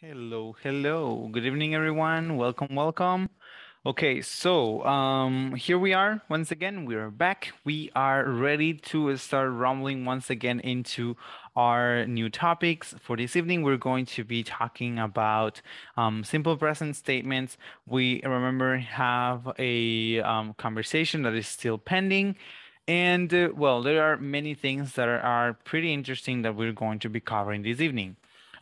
Hello, hello. Good evening, everyone. Welcome, welcome. Okay, so um, here we are once again. We are back. We are ready to start rumbling once again into our new topics. For this evening, we're going to be talking about um, simple present statements. We remember have a um, conversation that is still pending. And uh, well, there are many things that are, are pretty interesting that we're going to be covering this evening.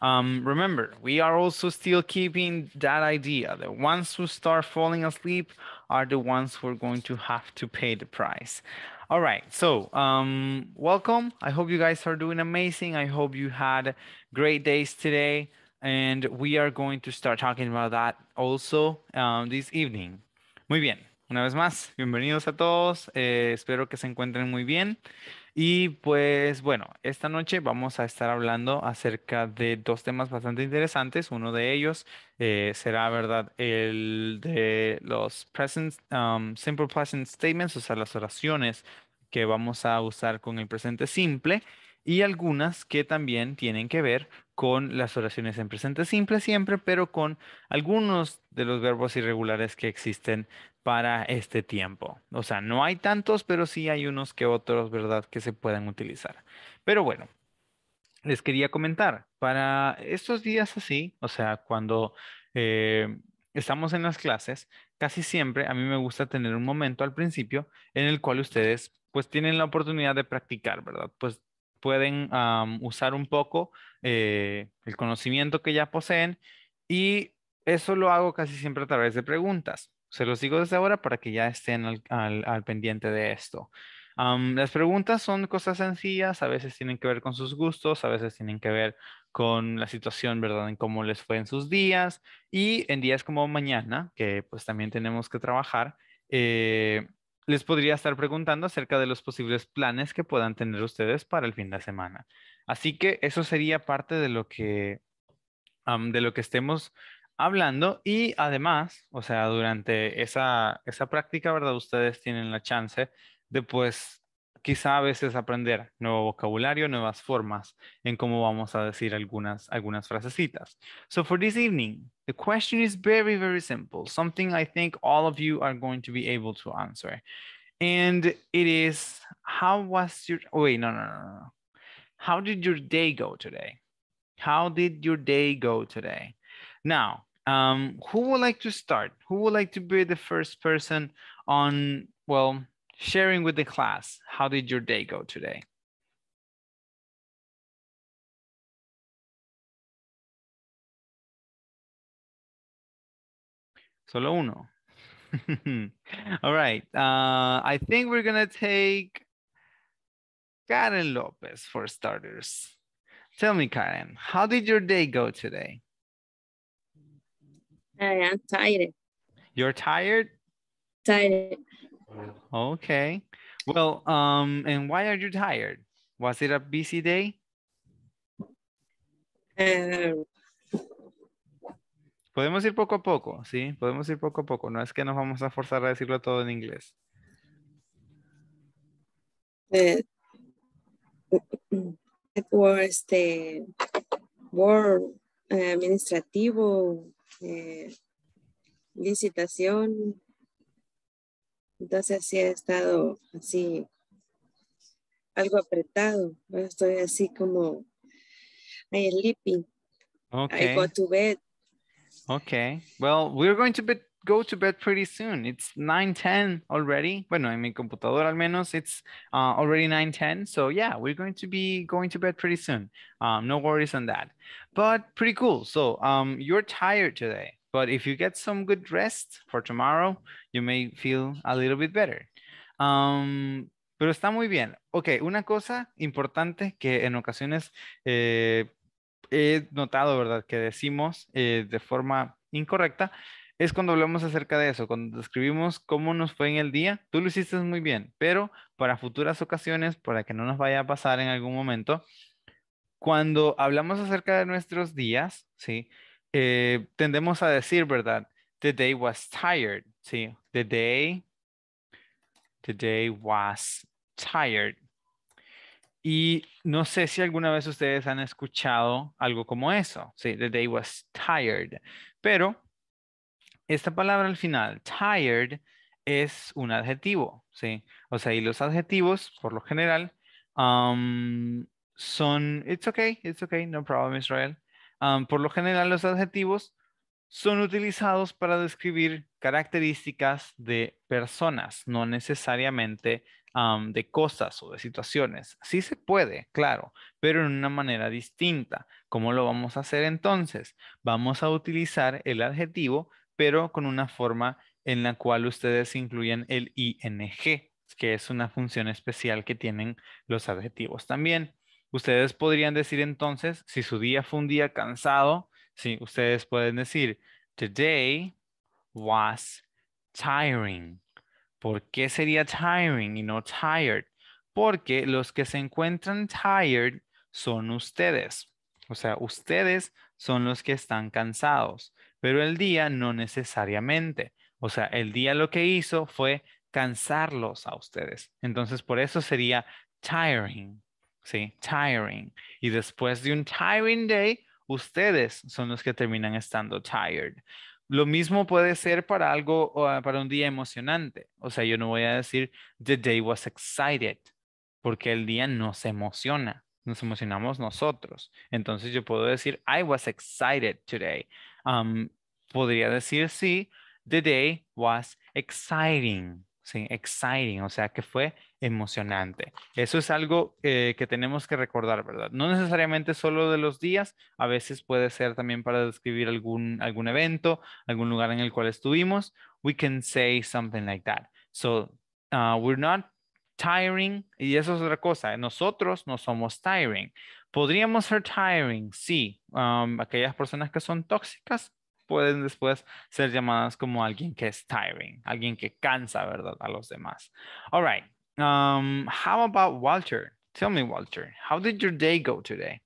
Um, remember, we are also still keeping that idea. that ones who start falling asleep are the ones who are going to have to pay the price. All right, so um, welcome. I hope you guys are doing amazing. I hope you had great days today. And we are going to start talking about that also um, this evening. Muy bien. Una vez más, bienvenidos a todos. Eh, espero que se encuentren muy bien. Y pues bueno, esta noche vamos a estar hablando acerca de dos temas bastante interesantes. Uno de ellos eh, será, ¿verdad? El de los present, um, simple present statements, o sea, las oraciones que vamos a usar con el presente simple y algunas que también tienen que ver con las oraciones en presente simple siempre, pero con algunos de los verbos irregulares que existen para este tiempo. O sea, no hay tantos, pero sí hay unos que otros, ¿verdad?, que se pueden utilizar. Pero bueno, les quería comentar, para estos días así, o sea, cuando eh, estamos en las clases, casi siempre a mí me gusta tener un momento al principio en el cual ustedes pues tienen la oportunidad de practicar, ¿verdad? Pues pueden usar un poco eh, el conocimiento que ya poseen y eso lo hago casi siempre a través de preguntas. Se los digo desde ahora para que ya estén al, pendiente de esto. las preguntas son cosas sencillas, a veces tienen que ver con sus gustos, a veces tienen que ver con la situación, ¿verdad? En cómo les fue en sus días y en días como mañana, que pues también tenemos que trabajar, eh, les podría estar preguntando acerca de los posibles planes que puedan tener ustedes para el fin de semana. Así que eso sería parte de lo que, de lo que estemos hablando y además, o sea, durante esa, esa práctica, ¿verdad? Ustedes tienen la chance de pues quizá a veces aprender nuevo vocabulario, nuevas formas en cómo vamos a decir algunas, algunas frasecitas. So for this evening, the question is very, very simple, something I think all of you are going to be able to answer. And it is, how was your, oh, wait, no, no, no, no. How did your day go today? How did your day go today? Now, um, who would like to start? Who would like to be the first person on, well, sharing with the class. How did your day go today? Solo uno. All right. Uh, I think we're going to take Karen Lopez for starters. Tell me, Karen, how did your day go today? I am tired. You're tired? Tired. Okay. Well, um, and why are you tired? Was it a busy day? Eh. Podemos ir poco a poco, ¿sí? Podemos ir poco a poco. No es que nos vamos a forzar a decirlo todo en inglés. it was the work administrativo, eh, licitación, Entonces sí he estado así algo apretado. Estoy así como I sleepy. Okay. I go to bed. Okay. Well, we're going to go to bed pretty soon. It's 9.10 already. Bueno, en mi computadora al menos it's uh, already 9.10. So yeah, we're going to be going to bed pretty soon. Um, no worries on that. But pretty cool. So um, you're tired today. But if you get some good rest for tomorrow, you may feel a little bit better. Um, pero está muy bien. Ok, una cosa importante que en ocasiones eh, he notado, ¿verdad? Que decimos eh, de forma incorrecta es cuando hablamos acerca de eso, cuando describimos cómo nos fue en el día, tú lo hiciste muy bien, pero para futuras ocasiones, para que no nos vaya a pasar en algún momento, cuando hablamos acerca de nuestros días, ¿sí? Eh, tendemos a decir, ¿verdad? The day was tired, ¿sí? The day, the day was tired. Y no sé si alguna vez ustedes han escuchado algo como eso, ¿sí? The day was tired. Pero esta palabra al final, tired, es un adjetivo, ¿sí? O sea, y los adjetivos, por lo general, son, it's okay, it's okay, no problem, Israel por lo general, los adjetivos son utilizados para describir características de personas, no necesariamente de cosas o de situaciones. Sí se puede, claro, pero en una manera distinta. ¿Cómo lo vamos a hacer entonces? Vamos a utilizar el adjetivo, pero con una forma en la cual ustedes incluyen el ing, que es una función especial que tienen los adjetivos también. Ustedes podrían decir entonces, si su día fue un día cansado, sí, ustedes pueden decir, today was tiring. ¿Por qué sería tiring y no tired? Porque los que se encuentran tired son ustedes. O sea, ustedes son los que están cansados, pero el día no necesariamente. O sea, el día lo que hizo fue cansarlos a ustedes. Entonces, por eso sería tiring. ¿sí? Tiring. Y después de un tiring day, ustedes son los que terminan estando tired. Lo mismo puede ser para algo, ah, para un día emocionante. O sea, yo no voy a decir, the day was excited, porque el día nos emociona. Nos emocionamos nosotros. Entonces yo puedo decir, I was excited today. podría decir, sí, the day was exciting. Sí, exciting, o sea, que fue emocionante. Eso es algo que tenemos que recordar, ¿verdad? No necesariamente solo de los días, a veces puede ser también para describir algún, algún evento, algún lugar en el cual estuvimos. We can say something like that. So, uh, we're not tiring, y eso es otra cosa, eh, nosotros no somos tiring. Podríamos ser tiring, sí. Um, aquellas personas que son tóxicas pueden después ser llamadas como alguien que es tiring, alguien que cansa, ¿verdad? A los demás. All right. Um, how about Walter? Tell me, Walter, how did your day go today?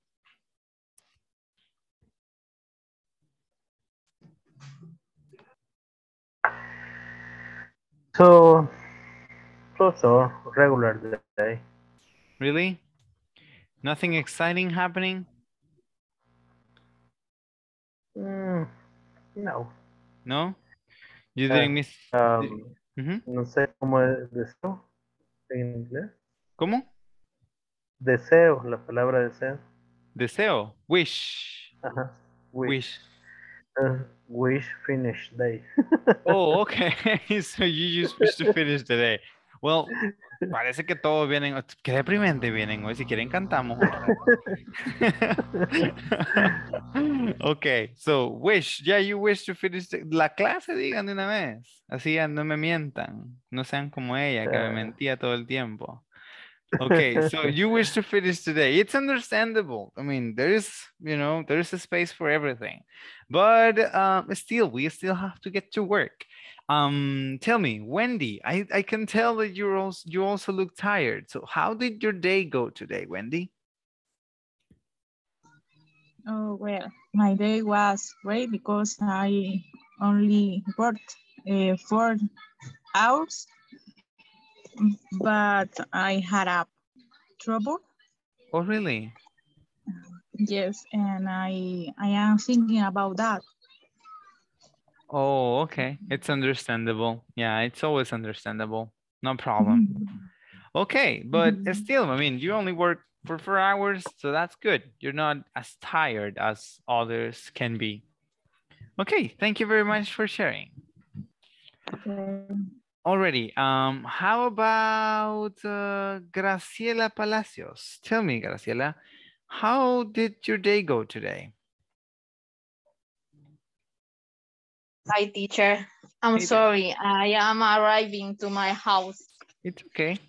So, so, so, regular day. Really? Nothing exciting happening? Mm, no. No? You uh, didn't uh, miss... Um, mm -hmm. No sé cómo en inglés? ¿Cómo? Deseo, la palabra deseo. Deseo, wish. Ajá, wish. wish. Ah, wish finish day. oh, okay. so you just wish to finish the day. Well, parece que todos vienen. Qué deprimente vienen hoy. Si quieren, cantamos. ok, so wish. Yeah, you wish to finish la clase, digan de una vez. Así no me mientan. No sean como ella, que me mentía todo el tiempo. okay so you wish to finish today it's understandable i mean there is you know there is a space for everything but um, still we still have to get to work Um, tell me, Wendy, I, I can tell that you're also, you also look tired. So how did your day go today, Wendy? Oh, well, my day was great because I only worked uh, four hours, but I had a trouble. Oh, really? Yes, and I I am thinking about that. Oh, okay. Mm-hmm. It's understandable. Yeah, it's always understandable. No problem. Mm-hmm. Okay, but mm-hmm. still, I mean, you only work for four hours, so that's good. You're not as tired as others can be. Okay, thank you very much for sharing. Okay. Already, um, how about uh, Graciela Palacios? Tell me, Graciela, how did your day go today? Hi, teacher. I'm sorry. I am arriving to my house. It's okay.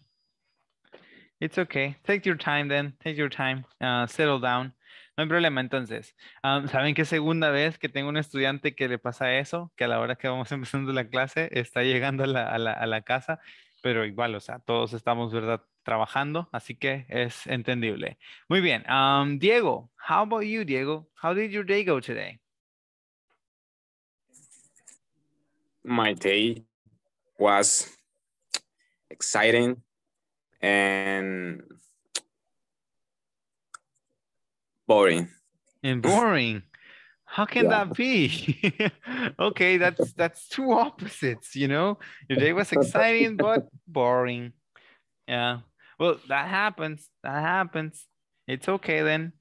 It's okay. Take your time then. Take your time. Uh, settle down. No hay problema, entonces. Um, ¿Saben que segunda vez que tengo un estudiante que le pasa eso? Que a la hora que vamos empezando la clase está llegando a la, a la, casa, pero igual, o sea, todos estamos, ¿verdad? Trabajando, así que es entendible. Muy bien. Um, Diego, how about you, Diego? How did your day go today? my day was exciting and boring. And boring. How can yeah. that be? okay, that's that's two opposites, you know. Your day was exciting but boring. Yeah. Well, that happens. That happens. It's okay then.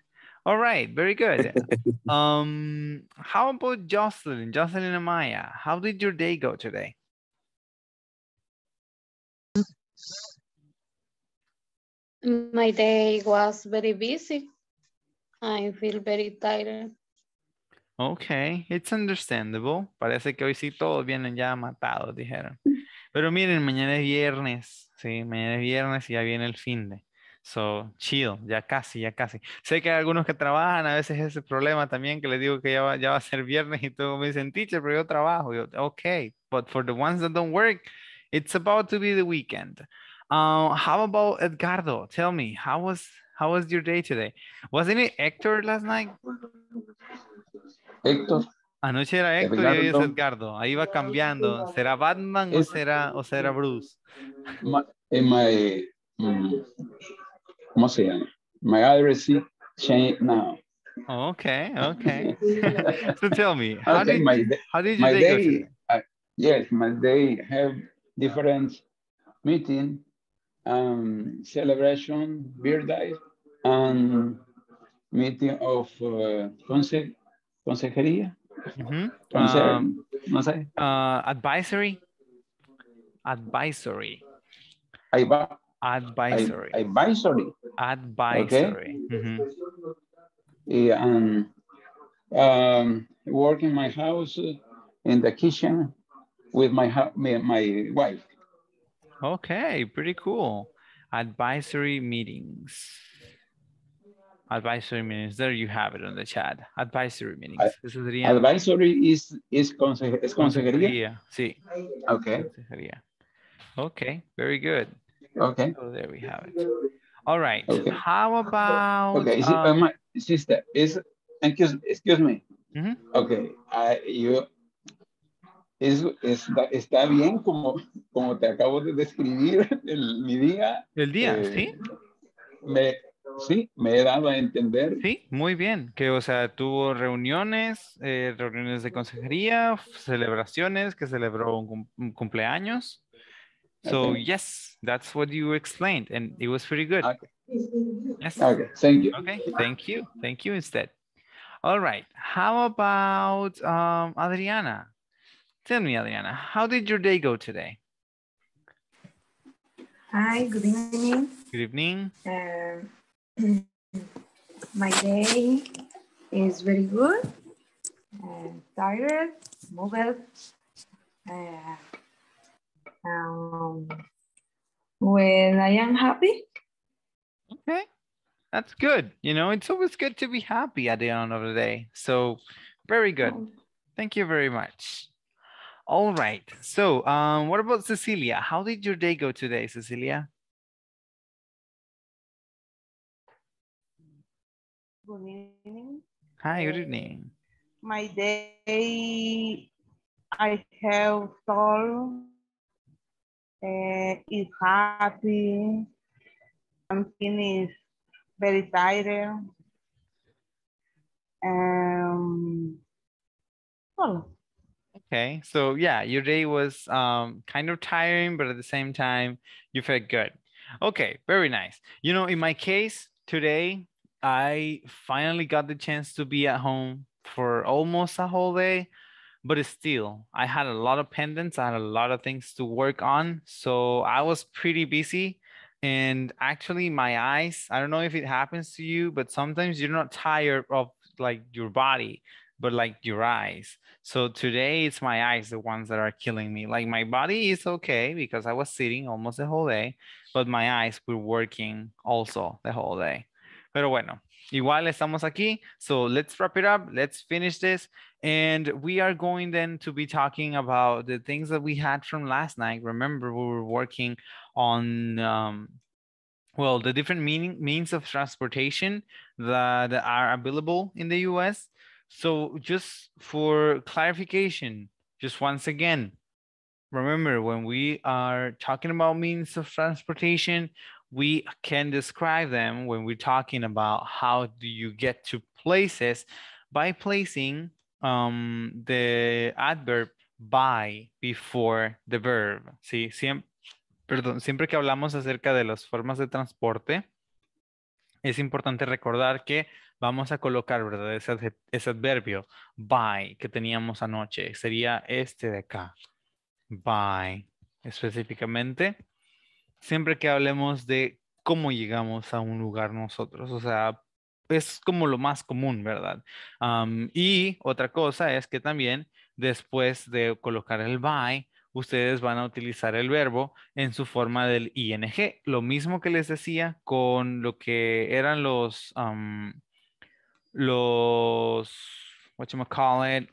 All right, very good. um, how about Jocelyn, Jocelyn Amaya, How did your day go today? My day was very busy. I feel very tired. Okay, it's understandable. Parece que hoy sí todos vienen ya matados, dijeron. Pero miren, mañana es viernes, sí, mañana es viernes y ya viene el fin de. So, chido, ya casi, ya casi. Sé que hay algunos que trabajan, a veces ese problema también, que les digo que ya va, ya va a ser viernes y todo me dicen, teacher, pero yo trabajo. Yo, ok, but for the ones that don't work, it's about to be the weekend. Uh, how about Edgardo? Tell me, how was how was your day today? Wasn't it Hector last night? Hector. Anoche era Hector y hoy es Edgardo. Ahí va cambiando. ¿Será Batman o será o será Bruce? Eh, eh, mm. ¿cómo se llama? My address is changed now. Oh, okay, okay. so tell me, how, okay, did, my, you, how did my day, I, yes, my day have different meeting, um, celebration, birthday, and meeting of uh, conse consejería. Mm -hmm. um, no sé. uh, advisory. Advisory. Ahí va. Advisory. Advisory. Advisory. Okay. Mm -hmm. yeah, and um, um, work in my house, in the kitchen, with my my, wife. Okay, pretty cool. Advisory meetings. Advisory meetings. There you have it on the chat. Advisory meetings. Ad this is Advisory is is conse es consejería. Sí. Okay. Consejería. Okay, very good. Okay. there we have it. All right. How about... Okay, uh, sister, excuse, me. ok mm-hmm. Okay, I you, está, está, bien como, como te acabo de describir el, mi día. El día, eh, sí. Me, sí, me he dado a entender. Sí, muy bien. Que, o sea, tuvo reuniones, eh, reuniones de consejería, celebraciones, que celebró un cumpleaños. So okay. yes, that's what you explained and it was pretty good. Okay. Yes. Okay, thank you. Okay, thank you. Thank you instead. All right, how about um, Adriana? Tell me, Adriana, how did your day go today? Hi, good evening. Good evening. Um, my day is very good. Uh, tired, Mobile. Uh, um, when I am happy. Okay, that's good. You know, it's always good to be happy at the end of the day. So, very good. Oh. Thank you very much. All right. So, um, what about Cecilia? How did your day go today, Cecilia? Good evening. Hi, good uh, evening. My day, I have told uh, is happy, something is very tired. Um, well. Okay, so yeah, your day was um, kind of tiring, but at the same time, you felt good. Okay, very nice. You know, in my case, today, I finally got the chance to be at home for almost a whole day but still i had a lot of pendants i had a lot of things to work on so i was pretty busy and actually my eyes i don't know if it happens to you but sometimes you're not tired of like your body but like your eyes so today it's my eyes the ones that are killing me like my body is okay because i was sitting almost the whole day but my eyes were working also the whole day pero bueno igual estamos aquí so let's wrap it up let's finish this and we are going then to be talking about the things that we had from last night. Remember, we were working on um, well the different meaning, means of transportation that, that are available in the U.S. So just for clarification, just once again, remember when we are talking about means of transportation, we can describe them when we're talking about how do you get to places by placing Um, the adverb by before the verb. Sí, siempre, perdón, siempre que hablamos acerca de las formas de transporte, es importante recordar que vamos a colocar, ¿verdad? Ese, ese adverbio by que teníamos anoche. Sería este de acá. By específicamente. Siempre que hablemos de cómo llegamos a un lugar nosotros, o sea, es como lo más común, ¿verdad? y otra cosa es que también después de colocar el by, ustedes van a utilizar el verbo en su forma del ing. Lo mismo que les decía con lo que eran los, los, whatchamacallit,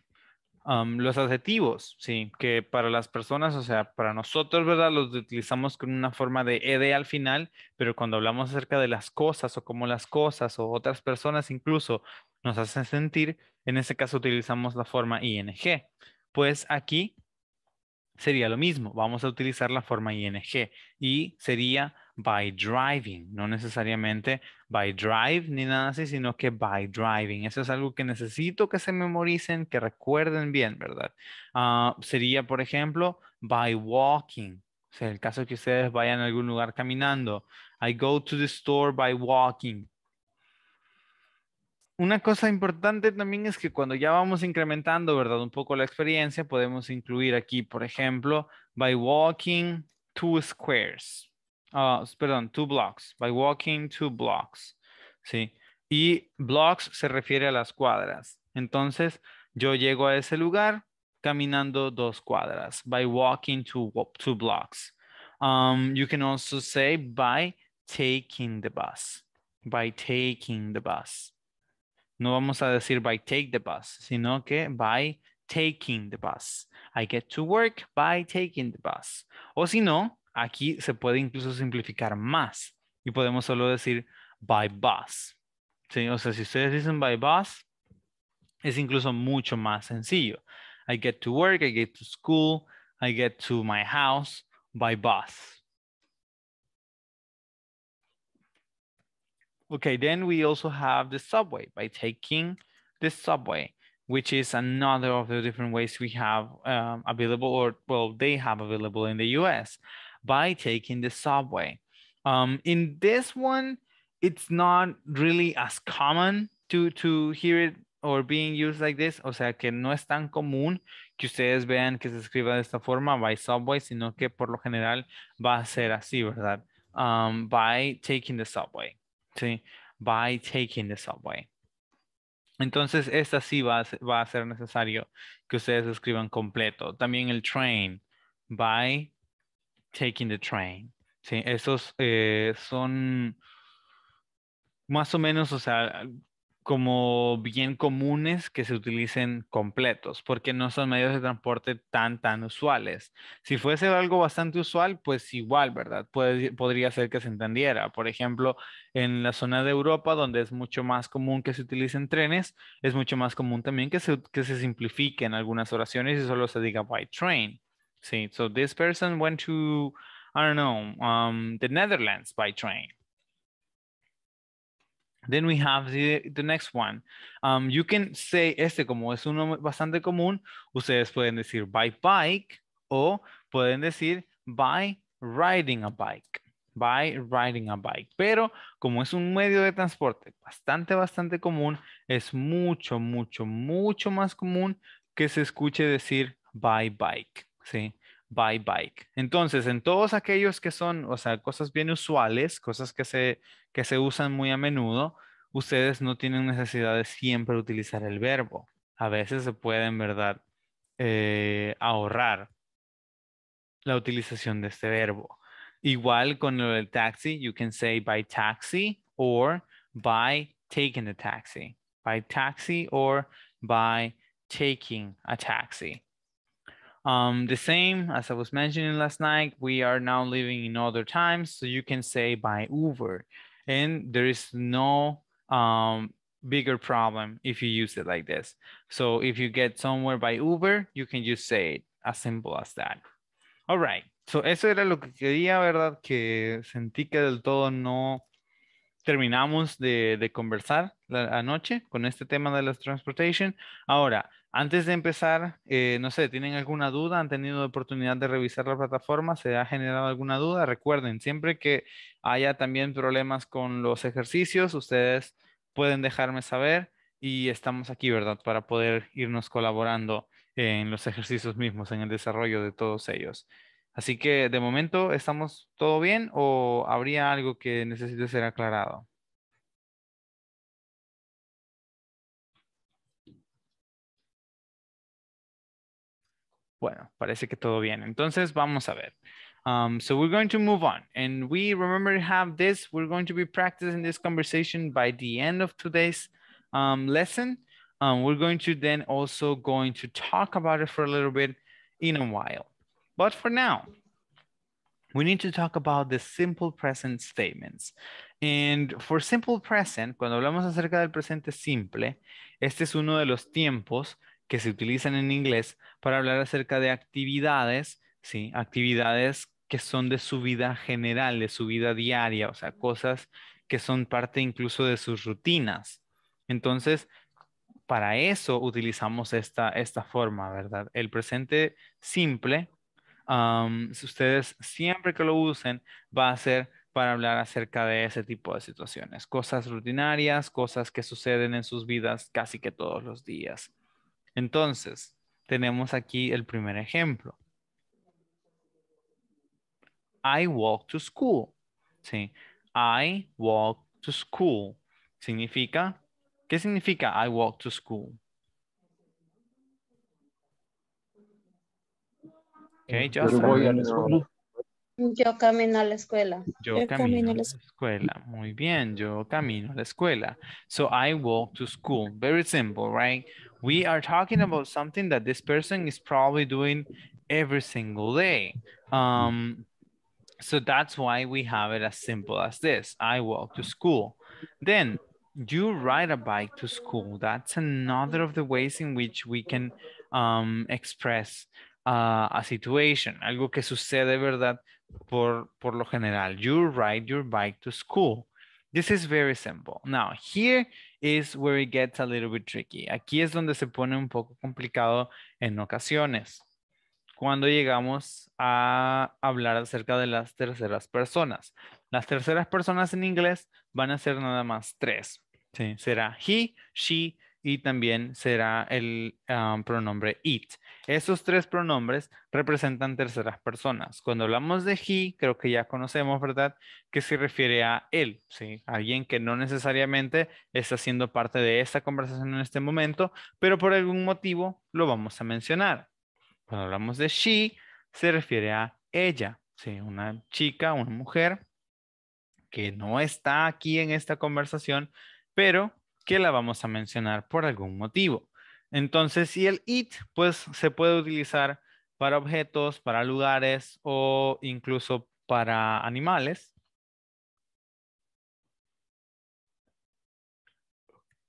los adjetivos, sí, que para las personas, o sea, para nosotros, ¿verdad? Los utilizamos con una forma de ed al final, pero cuando hablamos acerca de las cosas o cómo las cosas o otras personas incluso nos hacen sentir, en ese caso utilizamos la forma ing. Pues aquí sería lo mismo, vamos a utilizar la forma ing y sería by driving, no necesariamente by drive ni nada así, sino que by driving. Eso es algo que necesito que se memoricen, que recuerden bien, ¿verdad? Ah, sería, por ejemplo, by walking. O sea, el caso que ustedes vayan a algún lugar caminando. I go to the store by walking. Una cosa importante también es que cuando ya vamos incrementando, ¿verdad? Un poco la experiencia, podemos incluir aquí, por ejemplo, by walking two squares. Ah, perdón, two blocks, by walking two blocks, ¿sí? Y blocks se refiere a las cuadras. Entonces, yo llego a ese lugar caminando dos cuadras, by walking two, two blocks. Um, you can also say by taking the bus, by taking the bus. No vamos a decir by take the bus, sino que by taking the bus. I get to work by taking the bus. O si no, Aquí se puede incluso simplificar más y podemos solo decir by bus. ¿Sí? O sea, si ustedes dicen by bus, es incluso mucho más sencillo. I get to work, I get to school, I get to my house by bus. Okay, then we also have the subway by taking the subway, which is another of the different ways we have um, available or, well, they have available in the US by taking the subway. Um, in this one, it's not really as common to, to hear it or being used like this, o sea que no es tan común que ustedes vean que se escriba de esta forma by subway, sino que por lo general va a ser así, ¿verdad? Um, by taking the subway, ¿sí? By taking the subway. Entonces, esta sí va a, va a ser necesario que ustedes escriban completo. También el train, by Taking the Train. Sí, esos eh, son más o menos, o sea, como bien comunes que se utilicen completos, porque no son medios de transporte tan, tan usuales. Si fuese algo bastante usual, pues igual, ¿verdad? podría ser que se entendiera. Por ejemplo, en la zona de Europa, donde es mucho más común que se utilicen trenes, es mucho más común también que se, que se simplifiquen algunas oraciones y solo se diga by train. Sí, so this person went to, I don't know, um, the Netherlands by train. Then we have the, the next one. Um, you can say, este como es uno bastante común, ustedes pueden decir by bike o pueden decir by riding a bike. By riding a bike. Pero como es un medio de transporte bastante, bastante común, es mucho, mucho, mucho más común que se escuche decir by bike. ¿sí? By bike. Entonces, en todos aquellos que son, o sea, cosas bien usuales, cosas que se, usan muy a menudo, ustedes no tienen necesidad de siempre utilizar el verbo. A veces se puede, en ¿verdad? Eh, ahorrar la utilización de este verbo. Igual con lo el taxi, you can say by taxi or by taking a taxi. By taxi or by taking a taxi. Um, the same as I was mentioning last night, we are now living in other times, so you can say by Uber, and there is no um, bigger problem if you use it like this. So if you get somewhere by Uber, you can just say it, as simple as that. All right, so eso era lo que quería, ¿verdad? Que sentí que del todo no terminamos de, de conversar la, anoche con este tema de las transportation. Ahora, Antes de empezar, eh, no sé, ¿tienen alguna duda? ¿Han tenido oportunidad de revisar la plataforma? ¿Se ha generado alguna duda? Recuerden, siempre que haya también problemas con los ejercicios, ustedes pueden dejarme saber y estamos aquí, ¿verdad? Para poder irnos colaborando en los ejercicios mismos, en el desarrollo de todos ellos. Así que de momento estamos todo bien o habría algo que necesite ser aclarado. Bueno, parece que todo bien. Entonces, vamos a ver. Um, so we're going to move on. And we remember to have this. We're going to be practicing this conversation by the end of today's um, lesson. Um, we're going to then also going to talk about it for a little bit in a while. But for now, we need to talk about the simple present statements. And for simple present, cuando hablamos acerca del presente simple, este es uno de los tiempos que se utilizan en inglés para hablar acerca de actividades, ¿sí? Actividades que son de su vida general, de su vida diaria, o sea, cosas que son parte incluso de sus rutinas. Entonces, para eso utilizamos esta, forma, ¿verdad? El presente simple, si ustedes siempre que lo usen, va a ser para hablar acerca de ese tipo de situaciones, cosas rutinarias, cosas que suceden en sus vidas casi que todos los días. Entonces, tenemos aquí el primer ejemplo. I walk to school. ¿Sí? I walk to school. Significa, ¿qué significa I walk to school? yo, camino a la escuela. Yo, camino, a la escuela. Muy bien, yo camino a la escuela. So I walk to school. Very simple, right? we are talking about something that this person is probably doing every single day. Um, so that's why we have it as simple as this. I walk to school. Then you ride a bike to school. That's another of the ways in which we can um, express uh, a situation. algo que sucede, ¿verdad? Por, por lo general, you ride your bike to school. This is very simple. Now, here is where it gets a little bit tricky. Aquí es donde se pone un poco complicado en ocasiones. Cuando llegamos a hablar acerca de las terceras personas. Las terceras personas en inglés van a ser nada más tres. Será he, she, y también será el pronombre it. Esos tres pronombres representan terceras personas. Cuando hablamos de he, creo que ya conocemos, ¿verdad? Que se refiere a él, ¿sí? Alguien que no necesariamente está siendo parte de esta conversación en este momento, pero por algún motivo lo vamos a mencionar. Cuando hablamos de she, se refiere a ella, ¿sí? Una chica, una mujer que no está aquí en esta conversación, pero que la vamos a mencionar por algún motivo. Entonces, si el it, pues se puede utilizar para objetos, para lugares o incluso para animales.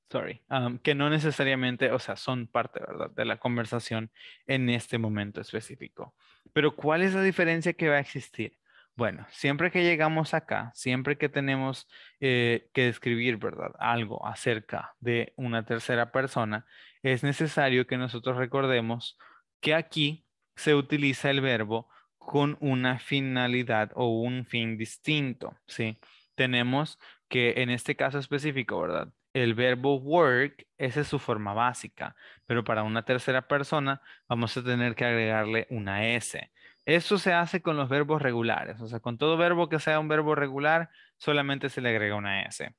Sorry, um, que no necesariamente, o sea, son parte de la conversación en este momento específico. Pero ¿cuál es la diferencia que va a existir? Bueno, siempre que llegamos acá, siempre que tenemos eh, que describir, ¿verdad? Algo acerca de una tercera persona, es necesario que nosotros recordemos que aquí se utiliza el verbo con una finalidad o un fin distinto, ¿sí? Tenemos que en este caso específico, ¿verdad? El verbo work, esa es su forma básica, pero para una tercera persona vamos a tener que agregarle una S. Eso se hace con los verbos regulares, o sea, con todo verbo que sea un verbo regular, solamente se le agrega una S.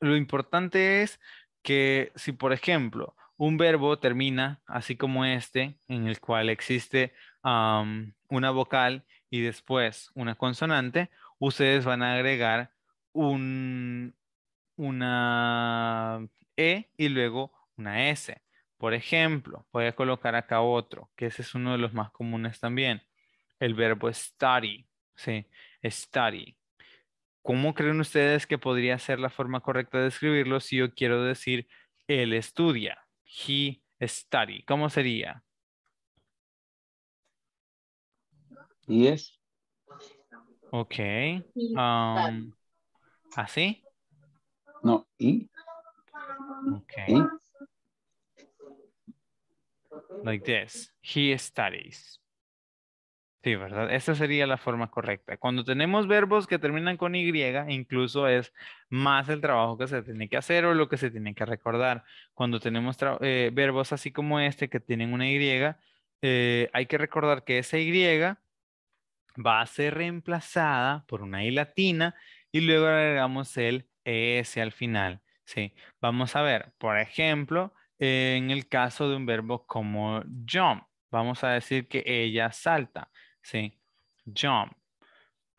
Lo importante es que si, por ejemplo, un verbo termina así como este, en el cual existe una vocal y después una consonante, ustedes van a agregar una E y luego una S. Por ejemplo, voy a colocar acá otro, que ese es uno de los más comunes también. El verbo study, ¿sí? Study. ¿Cómo creen ustedes que podría ser la forma correcta de escribirlo si yo quiero decir él estudia? He study. ¿Cómo sería? Yes. Ok. Um, ¿Así? No, y. Ok like this. He studies. Sí, ¿verdad? Esa sería la forma correcta. Cuando tenemos verbos que terminan con Y, incluso es más el trabajo que se tiene que hacer o lo que se tiene que recordar. Cuando tenemos eh, verbos así como este que tienen una Y, eh, hay que recordar que esa Y va a ser reemplazada por una Y latina y luego agregamos el ES al final. Sí, vamos a ver, por ejemplo, en el caso de un verbo como jump. Vamos a decir que ella salta, ¿sí? Jump.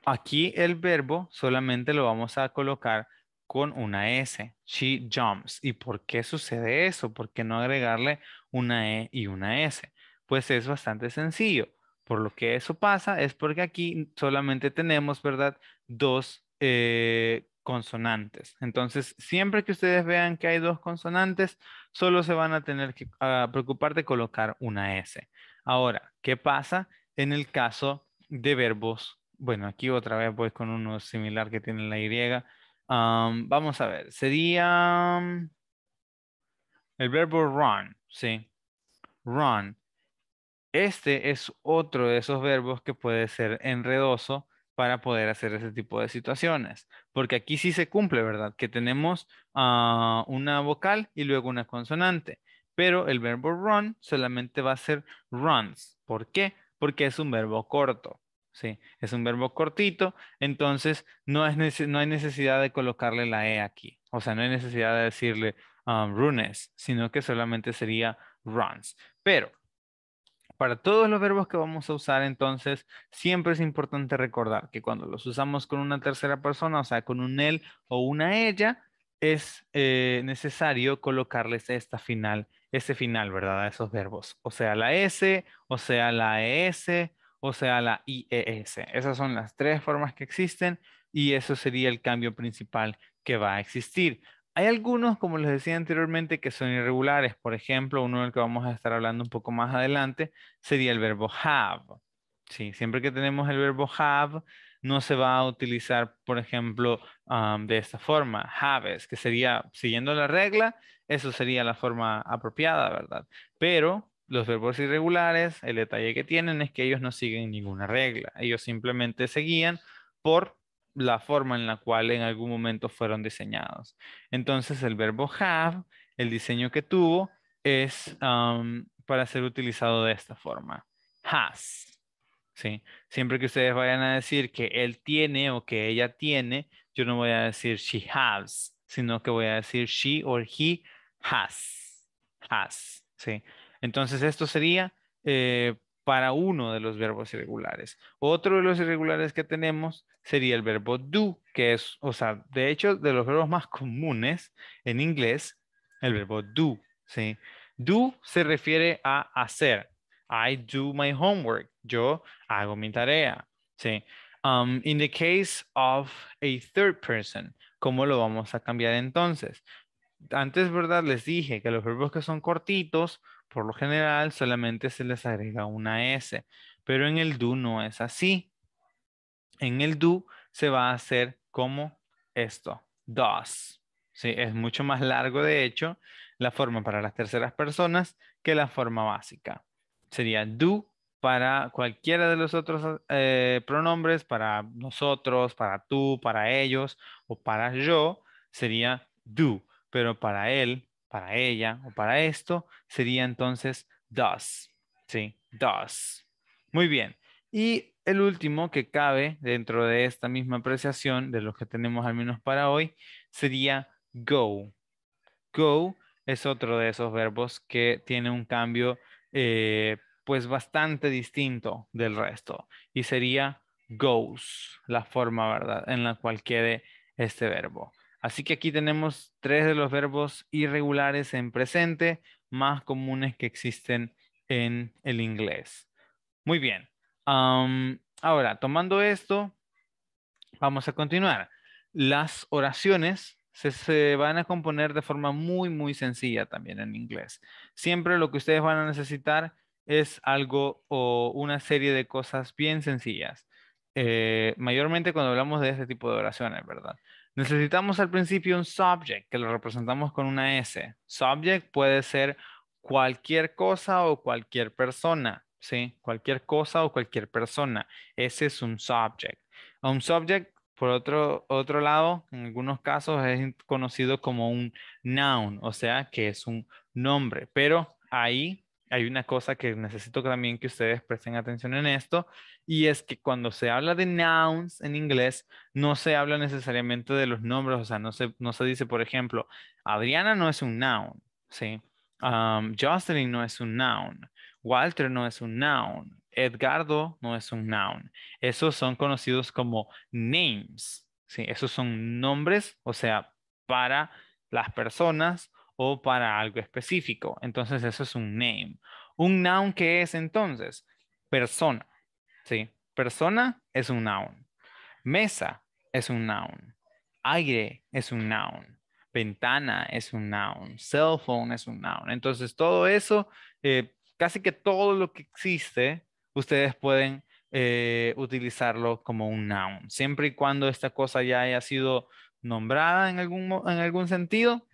Aquí el verbo solamente lo vamos a colocar con una S. She jumps. ¿Y por qué sucede eso? ¿Por qué no agregarle una E y una S? Pues es bastante sencillo. Por lo que eso pasa es porque aquí solamente tenemos, ¿verdad? Dos eh, consonantes. Entonces, siempre que ustedes vean que hay dos consonantes, solo se van a tener que ah, preocupar de colocar una S. Ahora, ¿qué pasa en el caso de verbos? Bueno, aquí otra vez voy con uno similar que tiene la Y. vamos a ver, sería mm, el verbo run, ¿sí? Run. Este es otro de esos verbos que puede ser enredoso para poder hacer ese tipo de situaciones porque aquí sí se cumple, ¿verdad? Que tenemos ah, una vocal y luego una consonante, pero el verbo run solamente va a ser runs. ¿Por qué? Porque es un verbo corto. Sí, es un verbo cortito, entonces no, no hay necesidad de colocarle la E aquí. O sea, no hay necesidad de decirle ah, runes, sino que solamente sería runs. Pero para todos los verbos que vamos a usar, entonces, siempre es importante recordar que cuando los usamos con una tercera persona, o sea, con un él o una ella, es eh, necesario colocarles esta final, ese final, ¿verdad? A esos verbos. O sea, la S, o sea, la ES, o sea, la IES. Esas son las tres formas que existen y eso sería el cambio principal que va a existir. Hay algunos, como les decía anteriormente, que son irregulares. Por ejemplo, uno del que vamos a estar hablando un poco más adelante sería el verbo have. Sí, siempre que tenemos el verbo have, no se va a utilizar, por ejemplo, de esta forma, haves, que sería, siguiendo la regla, eso sería la forma apropiada, ¿verdad? Pero los verbos irregulares, el detalle que tienen es que ellos no siguen ninguna regla. Ellos simplemente seguían por la forma en la cual en algún momento fueron diseñados. Entonces el verbo have, el diseño que tuvo, es para ser utilizado de esta forma. Has. ¿sí? Siempre que ustedes vayan a decir que él tiene o que ella tiene, yo no voy a decir she has, sino que voy a decir she or he has. Has. ¿sí? Entonces esto sería eh, para uno de los verbos irregulares. Otro de los irregulares que tenemos sería el verbo do, que es, o sea, de hecho, de los verbos más comunes en inglés, el verbo do, ¿sí? Do se refiere a hacer. I do my homework. Yo hago mi tarea, ¿sí? Um, in the case of a third person, ¿cómo lo vamos a cambiar entonces? Antes, ¿verdad? Les dije que los verbos que son cortitos, por lo general, solamente se les agrega una S, pero en el do no es así en el do se va a hacer como esto, dos. ¿sí? Es mucho más largo, de hecho, la forma para las terceras personas que la forma básica. Sería do para cualquiera de los otros eh, pronombres, para nosotros, para tú, para ellos o para yo, sería do, pero para él, para ella o para esto sería entonces dos. ¿sí? Does. Muy bien. Y el último que cabe dentro de esta misma apreciación, de los que tenemos al menos para hoy, sería go. Go es otro de esos verbos que tiene un cambio eh, pues bastante distinto del resto y sería goes, la forma verdad en la cual quede este verbo. Así que aquí tenemos tres de los verbos irregulares en presente más comunes que existen en el inglés. Muy bien ahora, tomando esto, vamos a continuar. Las oraciones se, van a componer de forma muy, muy sencilla también en inglés. Siempre lo que ustedes van a necesitar es algo o una serie de cosas bien sencillas. Eh, mayormente cuando hablamos de este tipo de oraciones, ¿verdad? Necesitamos al principio un subject que lo representamos con una S. Subject puede ser cualquier cosa o cualquier persona. ¿sí? Cualquier cosa o cualquier persona. Ese es un subject. Un subject, por otro, lado, en algunos casos es conocido como un noun, o sea, que es un nombre. Pero ahí hay una cosa que necesito también que ustedes presten atención en esto, y es que cuando se habla de nouns en inglés, no se habla necesariamente de los nombres, o sea, no se, dice, por ejemplo, Adriana no es un noun, ¿sí? Um, Jocelyn no es un noun. Walter no es un noun, Edgardo no es un noun. Esos son conocidos como names. ¿sí? Esos son nombres, o sea, para las personas o para algo específico. Entonces, eso es un name. Un noun que es entonces persona. ¿sí? Persona es un noun. Mesa es un noun. Aire es un noun. Ventana es un noun. Cell phone es un noun. Entonces, todo eso eh, casi que todo lo que existe, ustedes pueden eh, utilizarlo como un noun, siempre y cuando esta cosa ya haya sido nombrada en algún, en algún sentido,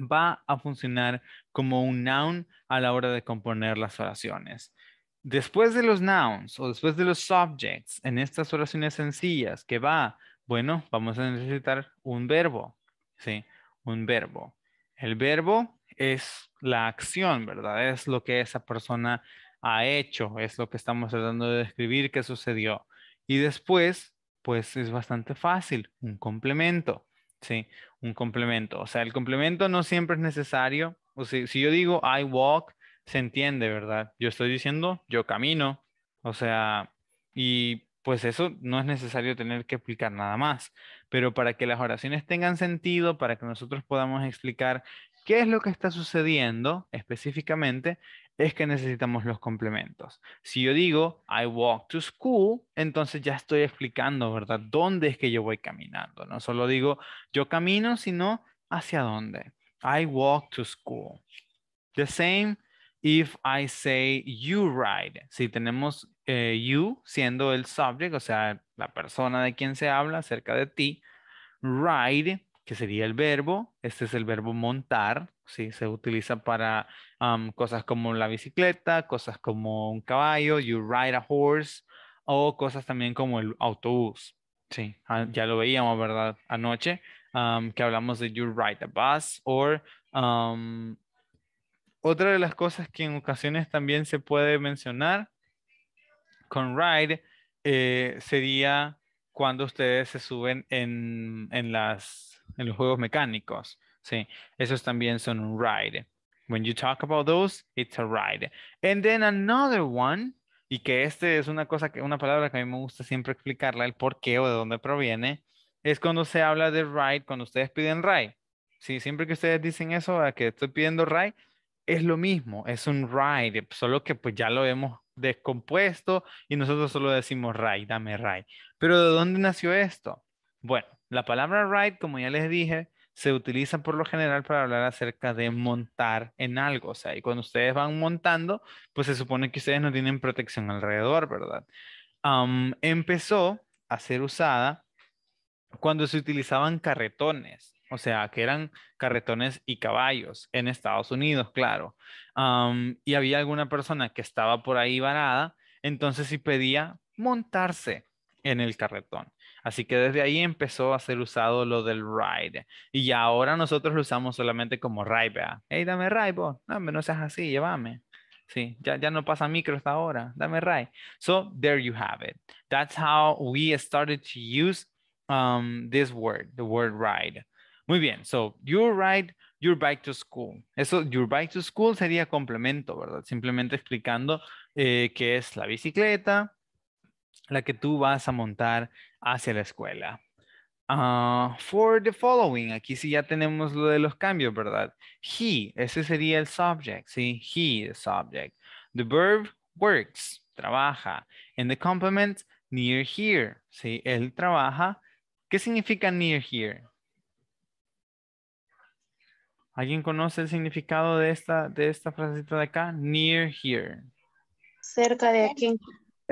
va a funcionar como un noun a la hora de componer las oraciones. Después de los nouns o después de los subjects en estas oraciones sencillas, que va, bueno, vamos a necesitar un verbo, ¿sí? Un verbo. El verbo es la acción, ¿verdad? Es lo que esa persona ha hecho, es lo que estamos tratando de describir qué sucedió. Y después, pues es bastante fácil, un complemento, ¿sí? Un complemento. O sea, el complemento no siempre es necesario. O si yo digo I walk, se entiende, ¿verdad? Yo estoy diciendo yo camino. O sea, y pues eso no es necesario tener que explicar nada más. Pero para que las oraciones tengan sentido, para que nosotros podamos explicar ¿Qué es lo que está sucediendo específicamente? Es que necesitamos los complementos. Si yo digo, I walk to school, entonces ya estoy explicando, ¿verdad? ¿Dónde es que yo voy caminando? No solo digo, yo camino, sino hacia dónde. I walk to school. The same if I say you ride. Si tenemos eh, you siendo el subject, o sea, la persona de quien se habla acerca de ti, ride que sería el verbo. Este es el verbo montar, ¿sí? Se utiliza para cosas como la bicicleta, cosas como un caballo, you ride a horse, o cosas también como el autobús, ¿sí? Ah, ya lo veíamos, ¿verdad? Anoche, que hablamos de you ride a bus, or... otra de las cosas que en ocasiones también se puede mencionar con ride eh, sería cuando ustedes se suben en las en los juegos mecánicos. Sí, esos también son un ride. When you talk about those, it's a ride. And then another one, y que este es una cosa que una palabra que a mí me gusta siempre explicarla el por qué o de dónde proviene, es cuando se habla de ride, cuando ustedes piden ride. Sí, siempre que ustedes dicen eso, a que estoy pidiendo ride, es lo mismo, es un ride, solo que pues ya lo hemos descompuesto y nosotros solo decimos ride, dame ride. Pero ¿de dónde nació esto? Bueno, la palabra ride, como ya les dije, se utiliza por lo general para hablar acerca de montar en algo. O sea, y cuando ustedes van montando, pues se supone que ustedes no tienen protección alrededor, ¿verdad? empezó a ser usada cuando se utilizaban carretones, o sea, que eran carretones y caballos en Estados Unidos, claro. y había alguna persona que estaba por ahí varada, entonces sí pedía montarse en el carretón. Así que desde ahí empezó a ser usado lo del ride. Y ahora nosotros lo usamos solamente como ride. Hey, dame ride, no Dame, no seas así, llévame. Sí, ya, no pasa micro hasta ahora. Dame ride. So there you have it. That's how we started to use um, this word, the word ride. Muy bien, so you ride your bike to school. Eso, your bike to school sería complemento, ¿verdad? Simplemente explicando eh, qué es la bicicleta, la que tú vas a montar hacia la escuela. Ah, for the following, aquí sí ya tenemos lo de los cambios, ¿verdad? He, ese sería el subject, ¿sí? He, the subject. The verb works, trabaja. And the complement, near here, ¿sí? Él trabaja. ¿Qué significa near here? ¿Alguien conoce el significado de esta, de esta de acá? Near here. Cerca de aquí.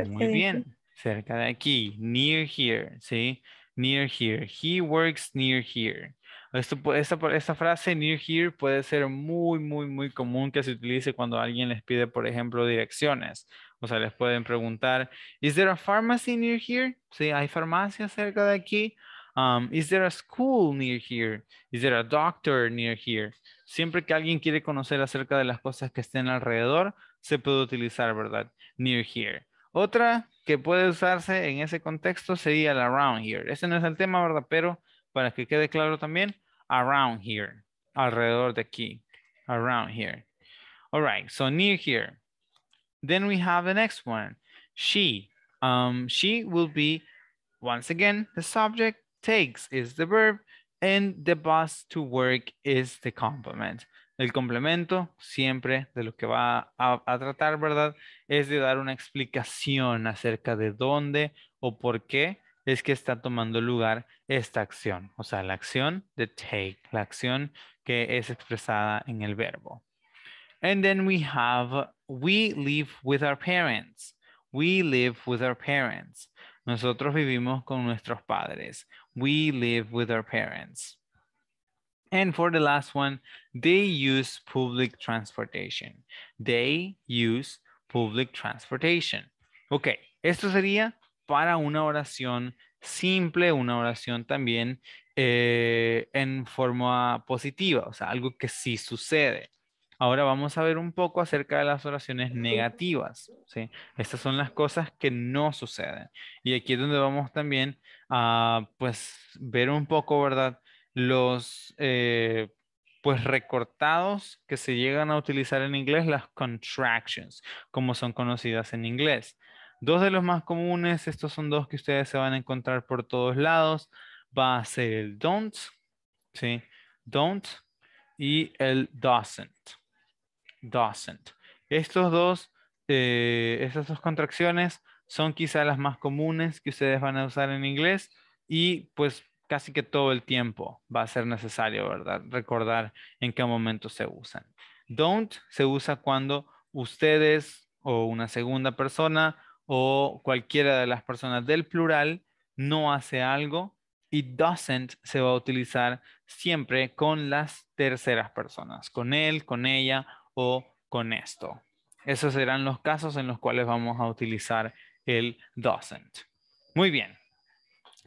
Muy bien cerca de aquí, near here, ¿sí? Near here, he works near here. esta, frase near here puede ser muy, muy, muy común que se utilice cuando alguien les pide, por ejemplo, direcciones. O sea, les pueden preguntar, ¿Is there a pharmacy near here? Sí, ¿hay farmacia cerca de aquí? Um, ¿Is there a school near here? ¿Is there a doctor near here? Siempre que alguien quiere conocer acerca de las cosas que estén alrededor, se puede utilizar, ¿verdad? Near here. Otra que puede usarse en ese contexto sería el around here. Ese no es el tema, ¿verdad? Pero para que quede claro también, around here, alrededor de aquí, around here. All right, so near here. Then we have the next one, she. Um, she will be, once again, the subject, takes is the verb, and the bus to work is the complement. El complemento siempre de lo que va a, tratar, ¿verdad? Es de dar una explicación acerca de dónde o por qué es que está tomando lugar esta acción. O sea, la acción de take, la acción que es expresada en el verbo. And then we have, we live with our parents. We live with our parents. Nosotros vivimos con nuestros padres. We live with our parents. And for the last one, they use public transportation. They use public transportation. Ok, esto sería para una oración simple, una oración también eh, en forma positiva, o sea, algo que sí sucede. Ahora vamos a ver un poco acerca de las oraciones negativas. ¿sí? Estas son las cosas que no suceden. Y aquí es donde vamos también a pues, ver un poco, ¿verdad? los eh, pues recortados que se llegan a utilizar en inglés, las contractions, como son conocidas en inglés. Dos de los más comunes, estos son dos que ustedes se van a encontrar por todos lados, va a ser el don't, ¿sí? Don't y el doesn't. Doesn't. Estos dos, eh, estas dos contracciones son quizá las más comunes que ustedes van a usar en inglés y pues casi que todo el tiempo va a ser necesario, ¿verdad? Recordar en qué momento se usan. Don't se usa cuando ustedes o una segunda persona o cualquiera de las personas del plural no hace algo y doesn't se va a utilizar siempre con las terceras personas, con él, con ella o con esto. Esos serán los casos en los cuales vamos a utilizar el doesn't. Muy bien,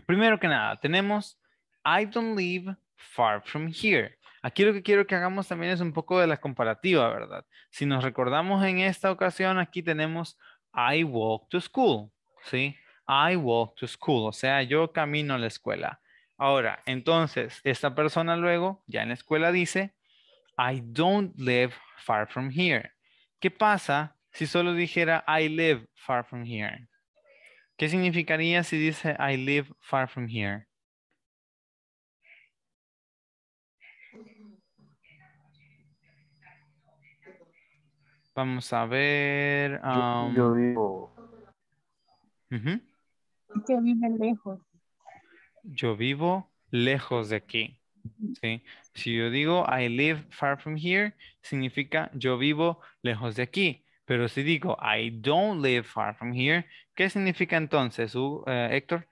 Primero que nada, tenemos I don't live far from here. Aquí lo que quiero que hagamos también es un poco de la comparativa, ¿verdad? Si nos recordamos en esta ocasión, aquí tenemos I walk to school, ¿sí? I walk to school, o sea, yo camino a la escuela. Ahora, entonces, esta persona luego, ya en la escuela, dice, I don't live far from here. ¿Qué pasa si solo dijera I live far from here? ¿Qué significaría si dice I live far from here? Vamos a ver. Yo, vivo. Yo um, vivo lejos. Yo vivo lejos de aquí. ¿sí? Si yo digo I live far from here, significa yo vivo lejos de aquí. Pero si digo I don't live far from here, ¿Qué significa entonces, eh, Héctor?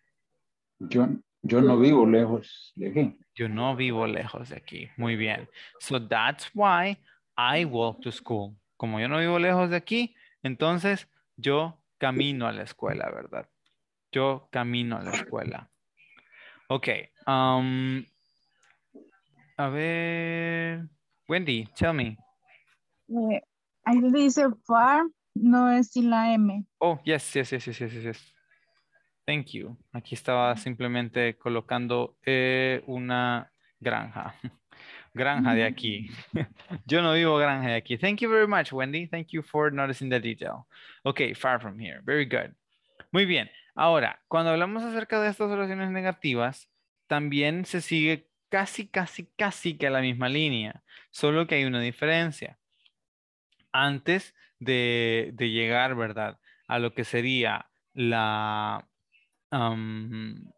Yo, yo no vivo lejos de aquí. Yo no vivo lejos de aquí. Muy bien. So that's why I walk to school. Como yo no vivo lejos de aquí, entonces yo camino a la escuela, ¿verdad? Yo camino a la escuela. Ok. Um, a ver. Wendy, tell me. Eh, I live far no es sin la M. Oh, yes, yes, yes, yes, yes, yes. Thank you. Aquí estaba simplemente colocando eh, una granja. Granja de aquí. Yo no vivo granja de aquí. Thank you very much, Wendy. Thank you for noticing the detail. Ok, far from here. Very good. Muy bien. Ahora, cuando hablamos acerca de estas oraciones negativas, también se sigue casi, casi, casi que la misma línea, solo que hay una diferencia. Antes de, llegar, ¿verdad? A lo que sería la, como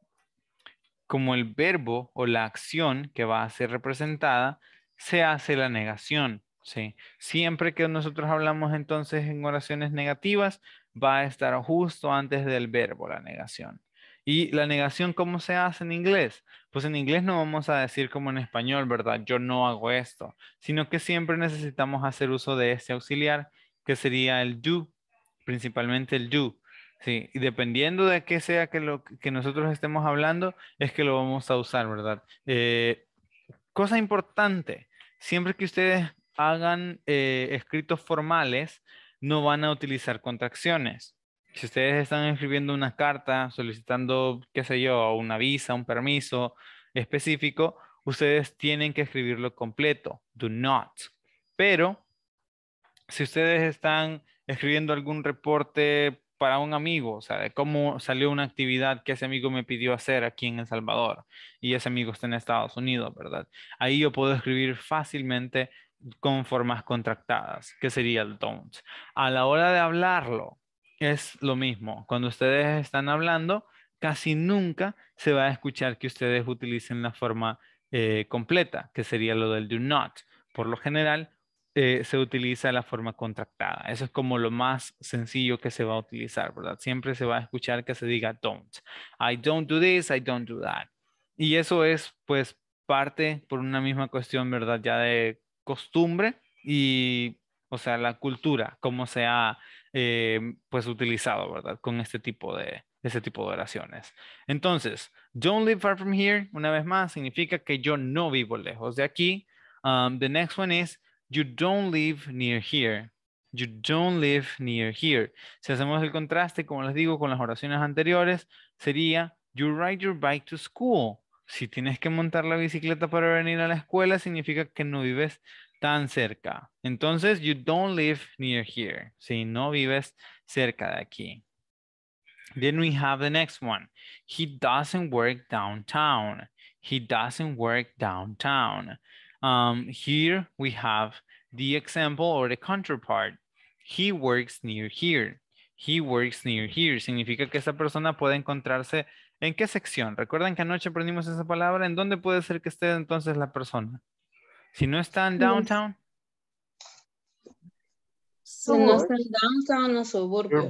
el verbo o la acción que va a ser representada, se hace la negación, ¿sí? Siempre que nosotros hablamos entonces en oraciones negativas, va a estar justo antes del verbo la negación. ¿Y la negación cómo se hace en inglés? Pues en inglés no vamos a decir como en español, ¿verdad? Yo no hago esto, sino que siempre necesitamos hacer uso de este auxiliar que sería el do, principalmente el do. Sí, y dependiendo de qué sea que lo que nosotros estemos hablando, es que lo vamos a usar, ¿verdad? Eh, cosa importante, siempre que ustedes hagan eh, escritos formales, no van a utilizar contracciones. Si ustedes están escribiendo una carta solicitando, qué sé yo, una visa, un permiso específico, ustedes tienen que escribirlo completo, do not. Pero si ustedes están escribiendo algún reporte para un amigo, o sea, de cómo salió una actividad que ese amigo me pidió hacer aquí en El Salvador y ese amigo está en Estados Unidos, ¿verdad? Ahí yo puedo escribir fácilmente con formas contractadas, que sería el don't. A la hora de hablarlo, es lo mismo. Cuando ustedes están hablando, casi nunca se va a escuchar que ustedes utilicen la forma eh, completa, que sería lo del do not. Por lo general, eh, se utiliza la forma contractada. Eso es como lo más sencillo que se va a utilizar, ¿verdad? Siempre se va a escuchar que se diga don't. I don't do this, I don't do that. Y eso es, pues, parte por una misma cuestión, ¿verdad? Ya de costumbre y, o sea, la cultura, cómo se ha, eh, pues, utilizado, ¿verdad? Con este tipo de, ese tipo de oraciones. Entonces, don't live far from here, una vez más, significa que yo no vivo lejos de aquí. Um, the next one is, You don't live near here. You don't live near here. Si hacemos el contraste, como les digo, con las oraciones anteriores, sería You ride your bike to school. Si tienes que montar la bicicleta para venir a la escuela, significa que no vives tan cerca. Entonces, you don't live near here. Si no vives cerca de aquí. Then we have the next one. He doesn't work downtown. He doesn't work downtown. Um, here we have the example or the counterpart. He works near here. He works near here. Significa que esa persona puede encontrarse en qué sección. Recuerdan que anoche aprendimos esa palabra. ¿En dónde puede ser que esté entonces la persona? Si no está en downtown. Si no está en downtown o suburbs,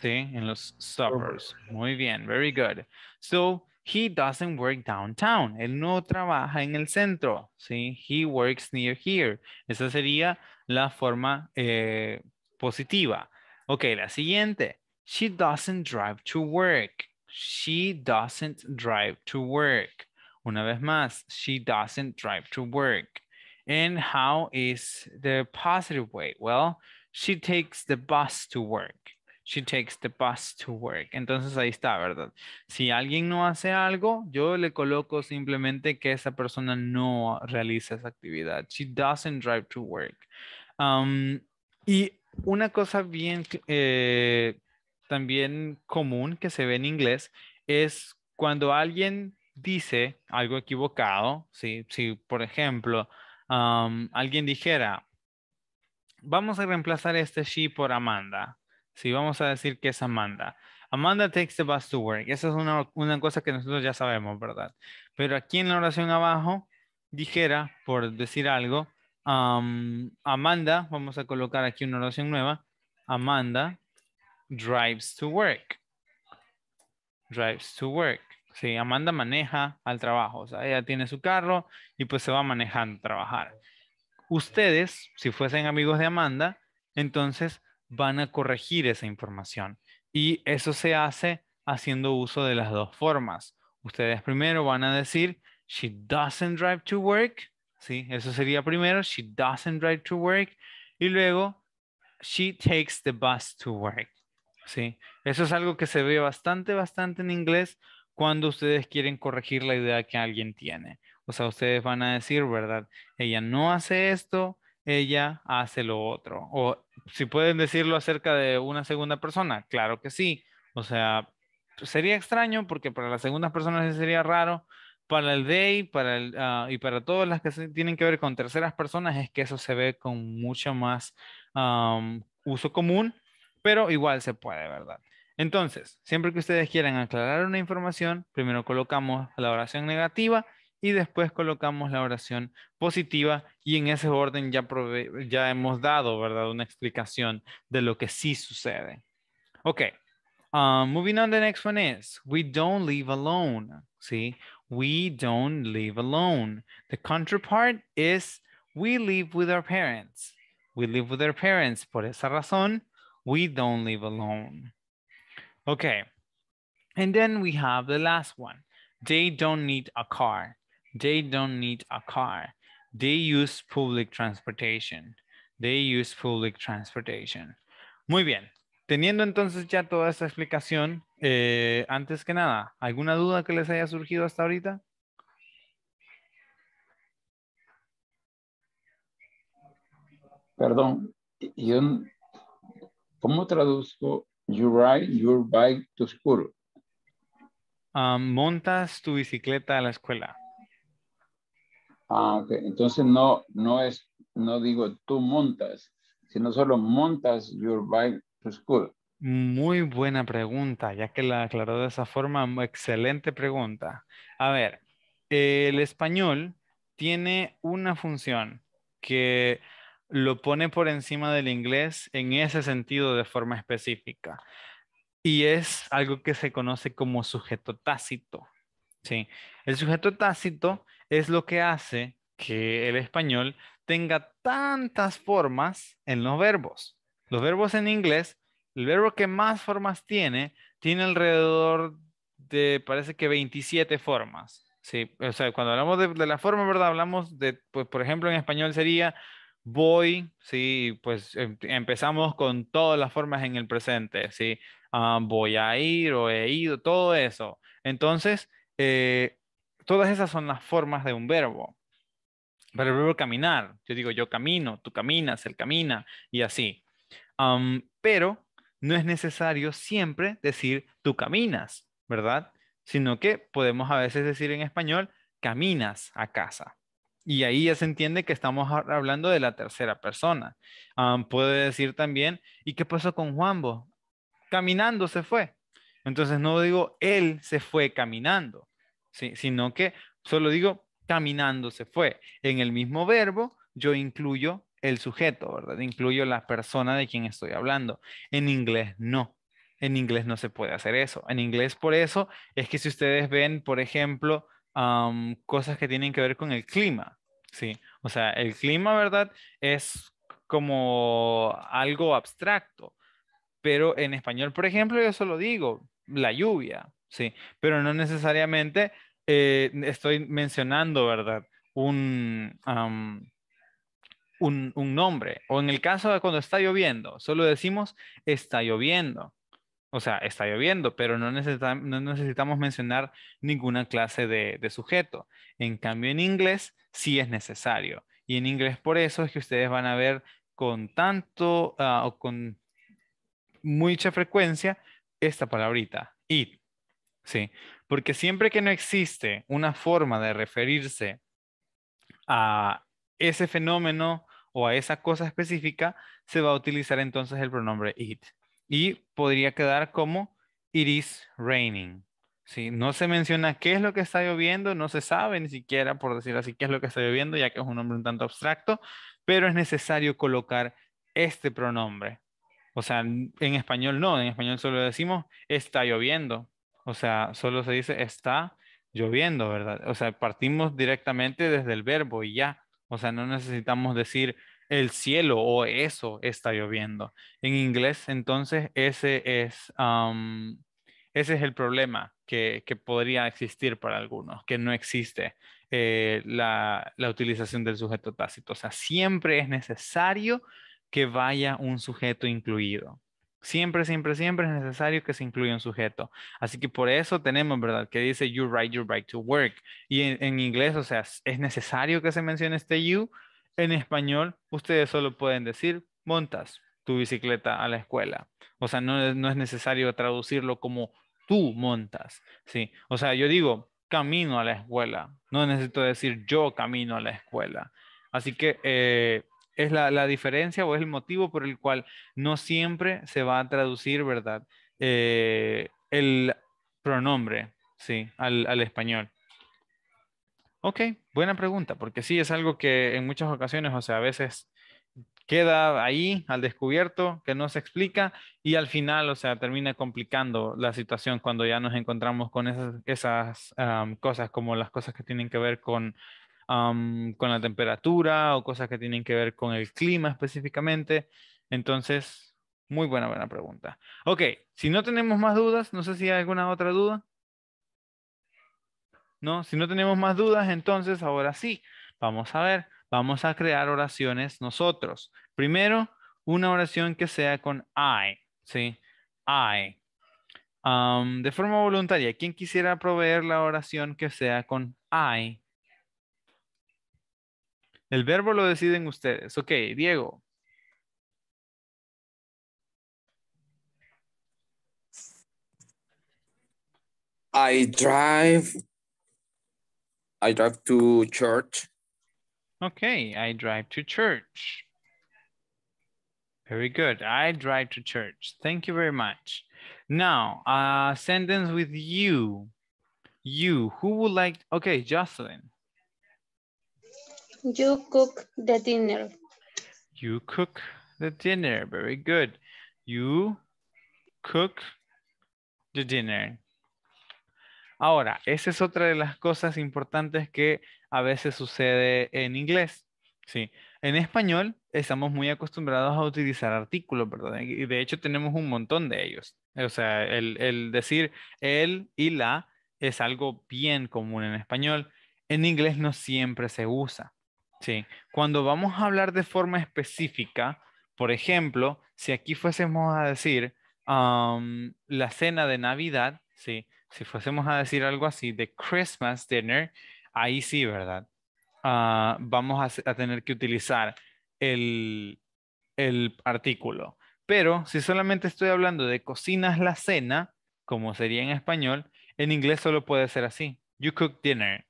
sí, en los suburbs. Muy bien, very good. So, He doesn't work downtown. Él no trabaja en el centro. ¿sí? He works near here. Esa sería la forma eh, positiva. Ok, la siguiente. She doesn't drive to work. She doesn't drive to work. Una vez más, she doesn't drive to work. And how is the positive way? Well, she takes the bus to work. she takes the bus to work. Entonces ahí está, ¿verdad? Si alguien no hace algo, yo le coloco simplemente que esa persona no realiza esa actividad. She doesn't drive to work. Um, y una cosa bien eh, también común que se ve en inglés es cuando alguien dice algo equivocado, si, por ejemplo um, alguien dijera, vamos a reemplazar este she por Amanda. Sí, vamos a decir que es Amanda. Amanda takes the bus to work. Esa es una, cosa que nosotros ya sabemos, ¿verdad? Pero aquí en la oración abajo, dijera, por decir algo, Amanda, vamos a colocar aquí una oración nueva, Amanda drives to work. Drives to work. Sí, Amanda maneja al trabajo. O sea, ella tiene su carro y pues se va manejando a trabajar. Ustedes, si fuesen amigos de Amanda, entonces van a corregir esa información. Y eso se hace haciendo uso de las dos formas. Ustedes primero van a decir, she doesn't drive to work. ¿Sí? Eso sería primero, she doesn't drive to work. Y luego, she takes the bus to work. ¿Sí? Eso es algo que se ve bastante, bastante en inglés cuando ustedes quieren corregir la idea que alguien tiene. O sea, ustedes van a decir, ¿verdad? Ella no hace esto, ella hace lo otro. O si pueden decirlo acerca de una segunda persona, claro que sí. O sea, pues, sería extraño porque para las segundas personas sería raro. Para el day para el, ah, y para todas las que tienen que ver con terceras personas es que eso se ve con mucho más uso común, pero igual se puede, ¿verdad? Entonces, siempre que ustedes quieran aclarar una información, primero colocamos la oración negativa y después colocamos la oración positiva y en ese orden ya, ya hemos dado, ¿verdad? Una explicación de lo que sí sucede. Ok. Um, moving on, the next one is we don't live alone. ¿Sí? we don't live alone. The counterpart is we live with our parents. We live with our parents. Por esa razón, we don't live alone. Okay. And then we have the last one. They don't need a car. They don't need a car. They use public transportation. They use public transportation. Muy bien. Teniendo entonces ya toda esta explicación, eh, antes que nada, ¿alguna duda que les haya surgido hasta ahorita? Perdón, ¿cómo traduzco you ride your bike to school? Ah, montas tu bicicleta a la escuela. Ah, Entonces no, no es, no digo tú montas, sino solo montas your bike to school. Muy buena pregunta, ya que la aclaró de esa forma, excelente pregunta. A ver, el español tiene una función que lo pone por encima del inglés en ese sentido de forma específica. Y es algo que se conoce como sujeto tácito. Sí, el sujeto tácito es lo que hace que el español tenga tantas formas en los verbos. Los verbos en inglés, el verbo que más formas tiene, tiene alrededor de, parece que 27 formas. Sí, o sea, cuando hablamos de, la forma, ¿verdad? Hablamos de, pues, por ejemplo, en español sería voy, sí, pues em, empezamos con todas las formas en el presente, sí, ah, voy a ir o he ido, todo eso. Entonces, eh, todas esas son las formas de un verbo. Para el verbo caminar, yo digo yo camino, tú caminas, él camina y así. pero no es necesario siempre decir tú caminas, ¿verdad? Sino que podemos a veces decir en español caminas a casa. Y ahí ya se entiende que estamos hablando de la tercera persona. puede decir también, ¿y qué pasó con Juanbo? Caminando se fue. Entonces no digo, él se fue caminando, sino que solo digo, caminando se fue. En el mismo verbo yo incluyo el sujeto, ¿verdad? Incluyo la persona de quien estoy hablando. En inglés no. En inglés no se puede hacer eso. En inglés por eso es que si ustedes ven, por ejemplo, cosas que tienen que ver con el clima, ¿sí? O sea, el clima, ¿verdad? Es como algo abstracto. Pero en español, por ejemplo, yo solo digo, la lluvia, ¿sí? Pero no necesariamente eh, estoy mencionando, ¿verdad? Un, nombre. O en el caso de cuando está lloviendo, solo decimos está lloviendo. O sea, está lloviendo, pero no, necesitamos mencionar ninguna clase de, sujeto. En cambio, en inglés sí es necesario. Y en inglés por eso es que ustedes van a ver con tanto ah, o con mucha frecuencia esta palabrita, it. ¿sí? Porque siempre que no existe una forma de referirse a ese fenómeno o a esa cosa específica, se va a utilizar entonces el pronombre it. Y podría quedar como it is raining. No se menciona qué es lo que está lloviendo, no se sabe ni siquiera, por decir así, qué es lo que está lloviendo, ya que es un nombre un tanto abstracto, pero es necesario colocar este pronombre o sea, en español no, en español solo decimos está lloviendo. O sea, solo se dice está lloviendo, ¿verdad? O sea, partimos directamente desde el verbo y ya. O sea, no necesitamos decir el cielo o eso está lloviendo. En inglés, entonces, ese es, ese es el problema que, que, podría existir para algunos, que no existe eh, la, la utilización del sujeto tácito. O sea, siempre es necesario que vaya un sujeto incluido. Siempre, siempre, siempre es necesario que se incluya un sujeto. Así que por eso tenemos, ¿verdad? Que dice you ride your bike to work. Y en, inglés, o sea, es necesario que se mencione este you. En español, ustedes solo pueden decir montas tu bicicleta a la escuela. O sea, no, no es necesario traducirlo como tú montas, ¿sí? O sea, yo digo camino a la escuela. No necesito decir yo camino a la escuela. Así que... Eh, es la, diferencia o es el motivo por el cual no siempre se va a traducir, ¿verdad? Eh, el pronombre, sí, al, español. Ok, buena pregunta, porque sí, es algo que en muchas ocasiones, o sea, a veces queda ahí al descubierto, que no se explica y al final, o sea, termina complicando la situación cuando ya nos encontramos con esas, esas cosas como las cosas que tienen que ver con con la temperatura o cosas que tienen que ver con el clima específicamente. Entonces, muy buena, buena pregunta. Ok, si no tenemos más dudas, no sé si hay alguna otra duda. No, si no tenemos más dudas, entonces ahora sí, vamos a ver, vamos a crear oraciones nosotros. Primero, una oración que sea con I, ¿sí? I. de forma voluntaria, ¿quién quisiera proveer la oración que sea con I? El verbo lo deciden ustedes. Ok, Diego. I drive. I drive to church. Okay, I drive to church. Very good. I drive to church. Thank you very much. Now, a sentence with you. You, who would like, okay, Jocelyn. You cook the dinner. You cook the dinner. Very good. You cook the dinner. Ahora, esa es otra de las cosas importantes que a veces sucede en inglés. en español estamos muy acostumbrados a utilizar artículos, ¿verdad? Y de hecho tenemos un montón de ellos. O sea, el, el decir el y la es algo bien común en español. En inglés no siempre se usa. Sí, cuando vamos a hablar de forma específica, por ejemplo, si aquí fuésemos a decir la cena de Navidad, sí, si fuésemos a decir algo así de Christmas dinner, ahí sí, ¿verdad? Ah, vamos a, tener que utilizar el, el artículo. Pero si solamente estoy hablando de cocinas la cena, como sería en español, en inglés solo puede ser así. You cook dinner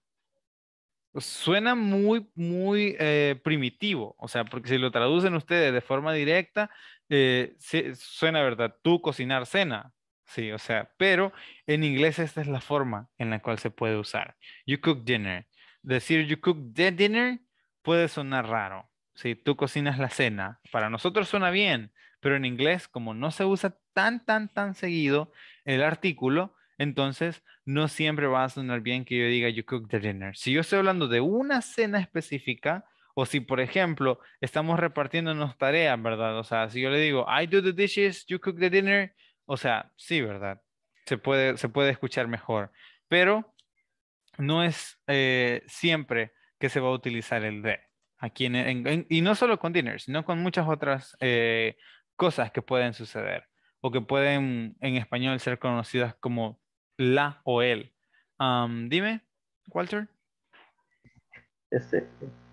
suena muy, muy eh, primitivo, o sea, porque si lo traducen ustedes de forma directa, eh, suena, ¿verdad? Tú cocinar cena, sí, o sea, pero en inglés esta es la forma en la cual se puede usar. You cook dinner. Decir you cook the dinner puede sonar raro, sí, tú cocinas la cena. Para nosotros suena bien, pero en inglés, como no se usa tan, tan, tan seguido el artículo, entonces, no siempre va a sonar bien que yo diga you cook the dinner. Si yo estoy hablando de una cena específica, o si, por ejemplo, estamos repartiéndonos tareas, ¿verdad? O sea, si yo le digo, I do the dishes, you cook the dinner, o sea, sí, ¿verdad? Se puede, se puede escuchar mejor, pero no es eh, siempre que se va a utilizar el de. Aquí en, y no solo con dinner, sino con muchas otras eh, cosas que pueden suceder o que pueden en español ser conocidas como la o él. Um, dime, Walter. Este,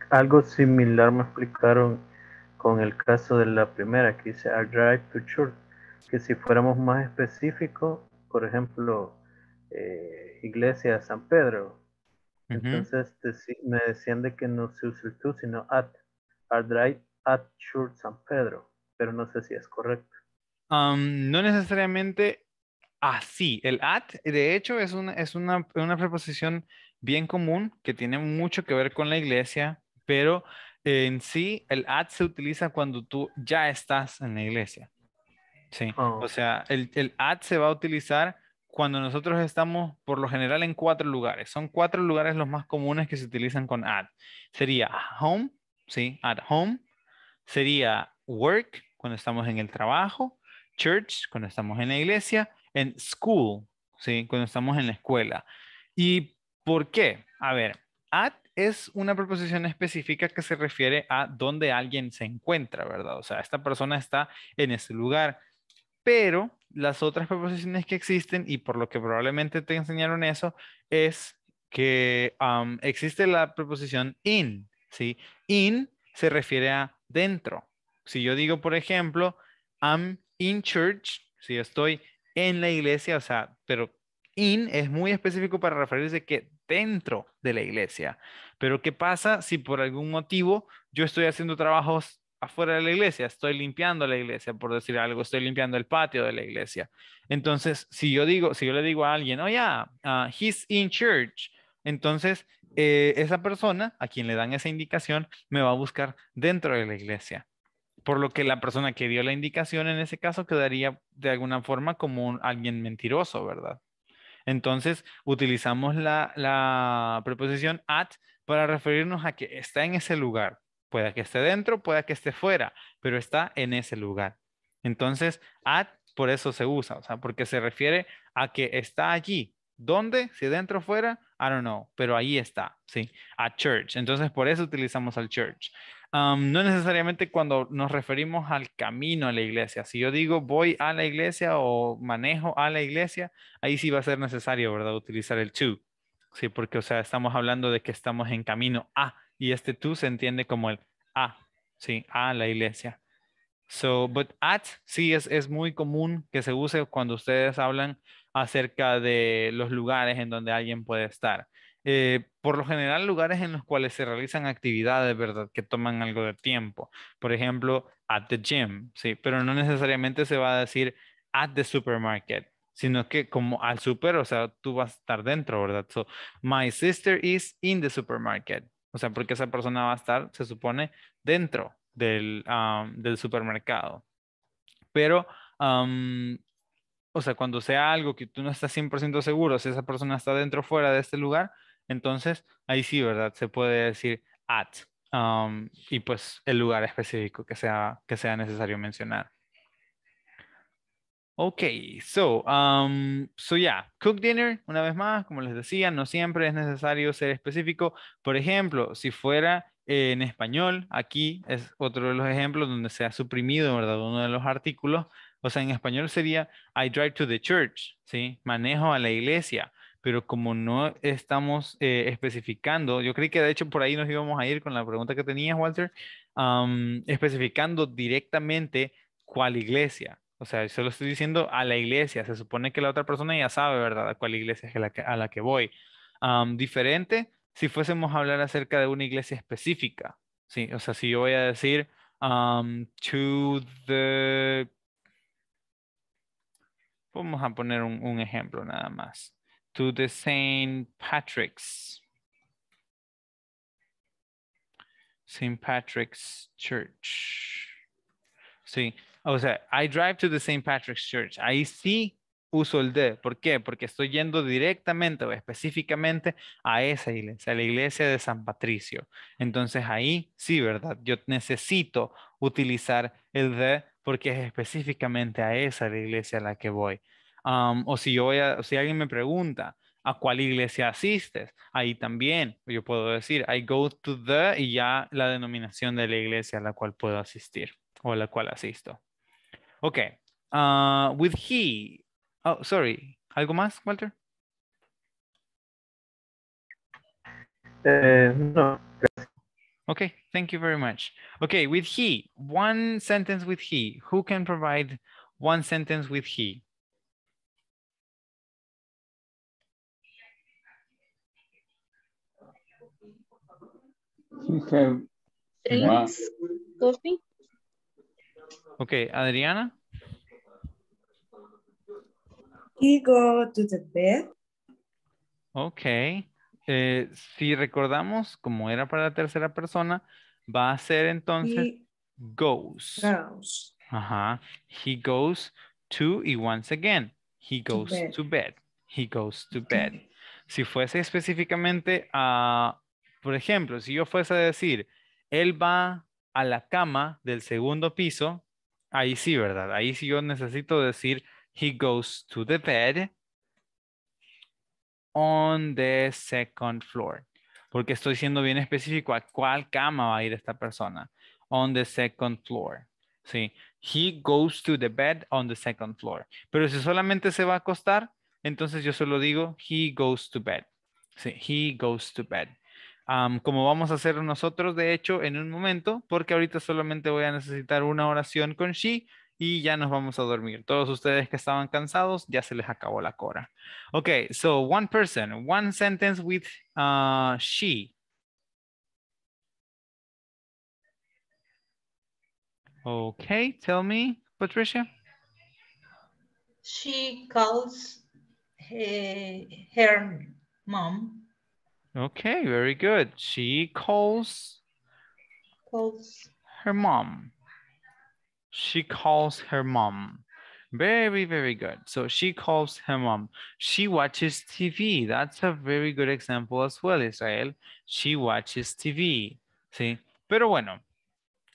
algo similar me explicaron con el caso de la primera que dice I drive to church, que si fuéramos más específicos, por ejemplo, eh, iglesia San Pedro, entonces este, me decían de que no se usó el sino at, drive at church San Pedro, pero no sé si es correcto. Um, no necesariamente Ah, sí, el at, de hecho, es una, preposición bien común que tiene mucho que ver con la iglesia, pero en sí el at se utiliza cuando tú ya estás en la iglesia. Sí, o sea, el, el at se va a utilizar cuando nosotros estamos por lo general en cuatro lugares. Son cuatro lugares los más comunes que se utilizan con at. Sería home, sí, at home. Sería work, cuando estamos en el trabajo. Church, cuando estamos en la iglesia en school, ¿sí? Cuando estamos en la escuela. ¿Y por qué? A ver, at es una preposición específica que se refiere a donde alguien se encuentra, ¿verdad? O sea, esta persona está en ese lugar, pero las otras preposiciones que existen, y por lo que probablemente te enseñaron eso, es que um, existe la preposición in, ¿sí? In se refiere a dentro. Si yo digo, por ejemplo, I'm in church, si estoy en la iglesia, o sea, pero in es muy específico para referirse que dentro de la iglesia. Pero ¿qué pasa si por algún motivo yo estoy haciendo trabajos afuera de la iglesia? Estoy limpiando la iglesia, por decir algo, estoy limpiando el patio de la iglesia. Entonces, si yo digo, si yo le digo a alguien, oh yeah, uh, he's in church, entonces eh, esa persona a quien le dan esa indicación me va a buscar dentro de la iglesia por lo que la persona que dio la indicación en ese caso quedaría de alguna forma como alguien mentiroso, ¿verdad? Entonces utilizamos la, la, preposición at para referirnos a que está en ese lugar. Puede que esté dentro, puede que esté fuera, pero está en ese lugar. Entonces, at por eso se usa, o sea, porque se refiere a que está allí, ¿Dónde? Si dentro o fuera, I don't know, pero ahí está, sí, a church. Entonces por eso utilizamos al church. no necesariamente cuando nos referimos al camino a la iglesia. Si yo digo voy a la iglesia o manejo a la iglesia, ahí sí va a ser necesario, ¿verdad? Utilizar el to. Sí, porque, o sea, estamos hablando de que estamos en camino a, y este to se entiende como el a, sí, a la iglesia. So, but at sí es, muy común que se use cuando ustedes hablan acerca de los lugares en donde alguien puede estar. Eh, por lo general, lugares en los cuales se realizan actividades, ¿verdad? Que toman algo de tiempo. Por ejemplo, at the gym, ¿sí? Pero no necesariamente se va a decir at the supermarket, sino que como al super, o sea, tú vas a estar dentro, ¿verdad? So, my sister is in the supermarket. O sea, porque esa persona va a estar, se supone, dentro del, supermercado. Pero, o sea, cuando sea algo que tú no estás 100% seguro, si esa persona está dentro o fuera de este lugar, entonces ahí sí, ¿verdad? Se puede decir at y pues el lugar específico que sea, que sea necesario mencionar. Ok, so, so yeah, cook dinner, una vez más, como les decía, no siempre es necesario ser específico. Por ejemplo, si fuera en español. Aquí es otro de los ejemplos donde se ha suprimido, ¿verdad? Uno de los artículos. O sea, en español sería I drive to the church, ¿sí? Manejo a la iglesia. Pero como no estamos eh, especificando, yo creí que de hecho por ahí nos íbamos a ir con la pregunta que tenías, Walter, especificando directamente cuál iglesia. O sea, yo solo estoy diciendo a la iglesia. Se supone que la otra persona ya sabe, ¿verdad? A cuál iglesia es a la que, a la que voy. diferente si fuésemos a hablar acerca de una iglesia específica, sí, o sea, si yo voy a decir um, to the... Vamos a poner un, ejemplo nada más. To the St. Patrick's. St. Patrick's Church. Sí, o sea, I drive to the St. Patrick's Church. I see uso el de. ¿Por qué? Porque estoy yendo directamente o específicamente a esa iglesia, a la iglesia de San Patricio. Entonces ahí sí, ¿verdad? Yo necesito utilizar el de porque es específicamente a esa la iglesia a la que voy. o si yo voy a, si alguien me pregunta, ¿a cuál iglesia asistes? Ahí también yo puedo decir, I go to the y ya la denominación de la iglesia a la cual puedo asistir o a la cual asisto. Ok. Ah, with he, Oh, sorry. ¿Algo más, Walter? Uh, no. Okay, thank you very much. Okay, with he, one sentence with he. Who can provide one sentence with he? You Thanks, drinks, coffee. Okay, Adriana? He go to the bed. Ok. Eh, si recordamos como era para la tercera persona, va a ser entonces goes. Goes. He goes to y once again. He goes to bed. He goes to bed. Si fuese específicamente a, por ejemplo, si yo fuese a decir, él va a la cama del segundo piso, ahí sí, ¿verdad? Ahí sí yo necesito decir He goes to the bed on the second floor. Porque estoy siendo bien específico a cuál cama va a ir esta persona. On the second floor. Sí. He goes to the bed on the second floor. Pero si solamente se va a acostar, entonces yo solo digo he goes to bed. Sí, he goes to bed. como vamos a hacer nosotros, de hecho, en un momento, porque ahorita solamente voy a necesitar una oración con she, y ya nos vamos a dormir. Todos ustedes que estaban cansados, ya se les acabó la cora. Okay, so one person, one sentence with uh, she. Okay, tell me, Patricia. She calls her, eh, her mom. Okay, very good. She calls, calls her mom. She calls her mom. Very, very good. So she calls her mom. She watches TV. That's a very good example as well, Israel. She watches TV. Sí. Pero bueno,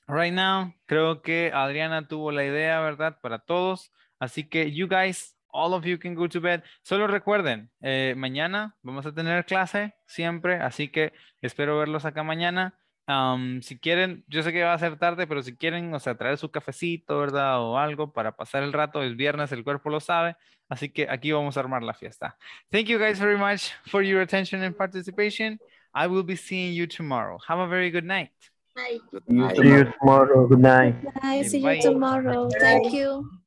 right now, creo que Adriana tuvo la idea, ¿verdad? Para todos. Así que, you guys, all of you can go to bed. Solo recuerden, eh, mañana vamos a tener clase siempre. Así que espero verlos acá mañana. Um, si quieren, yo sé que va a ser tarde, pero si quieren, o sea, traer su cafecito, ¿verdad? O algo para pasar el rato, es viernes, el cuerpo lo sabe, así que aquí vamos a armar la fiesta. Thank you guys very much for your attention and participation. I will be seeing you tomorrow. Have a very good night. Bye. See you tomorrow. Good night. bye See you tomorrow. Thank you.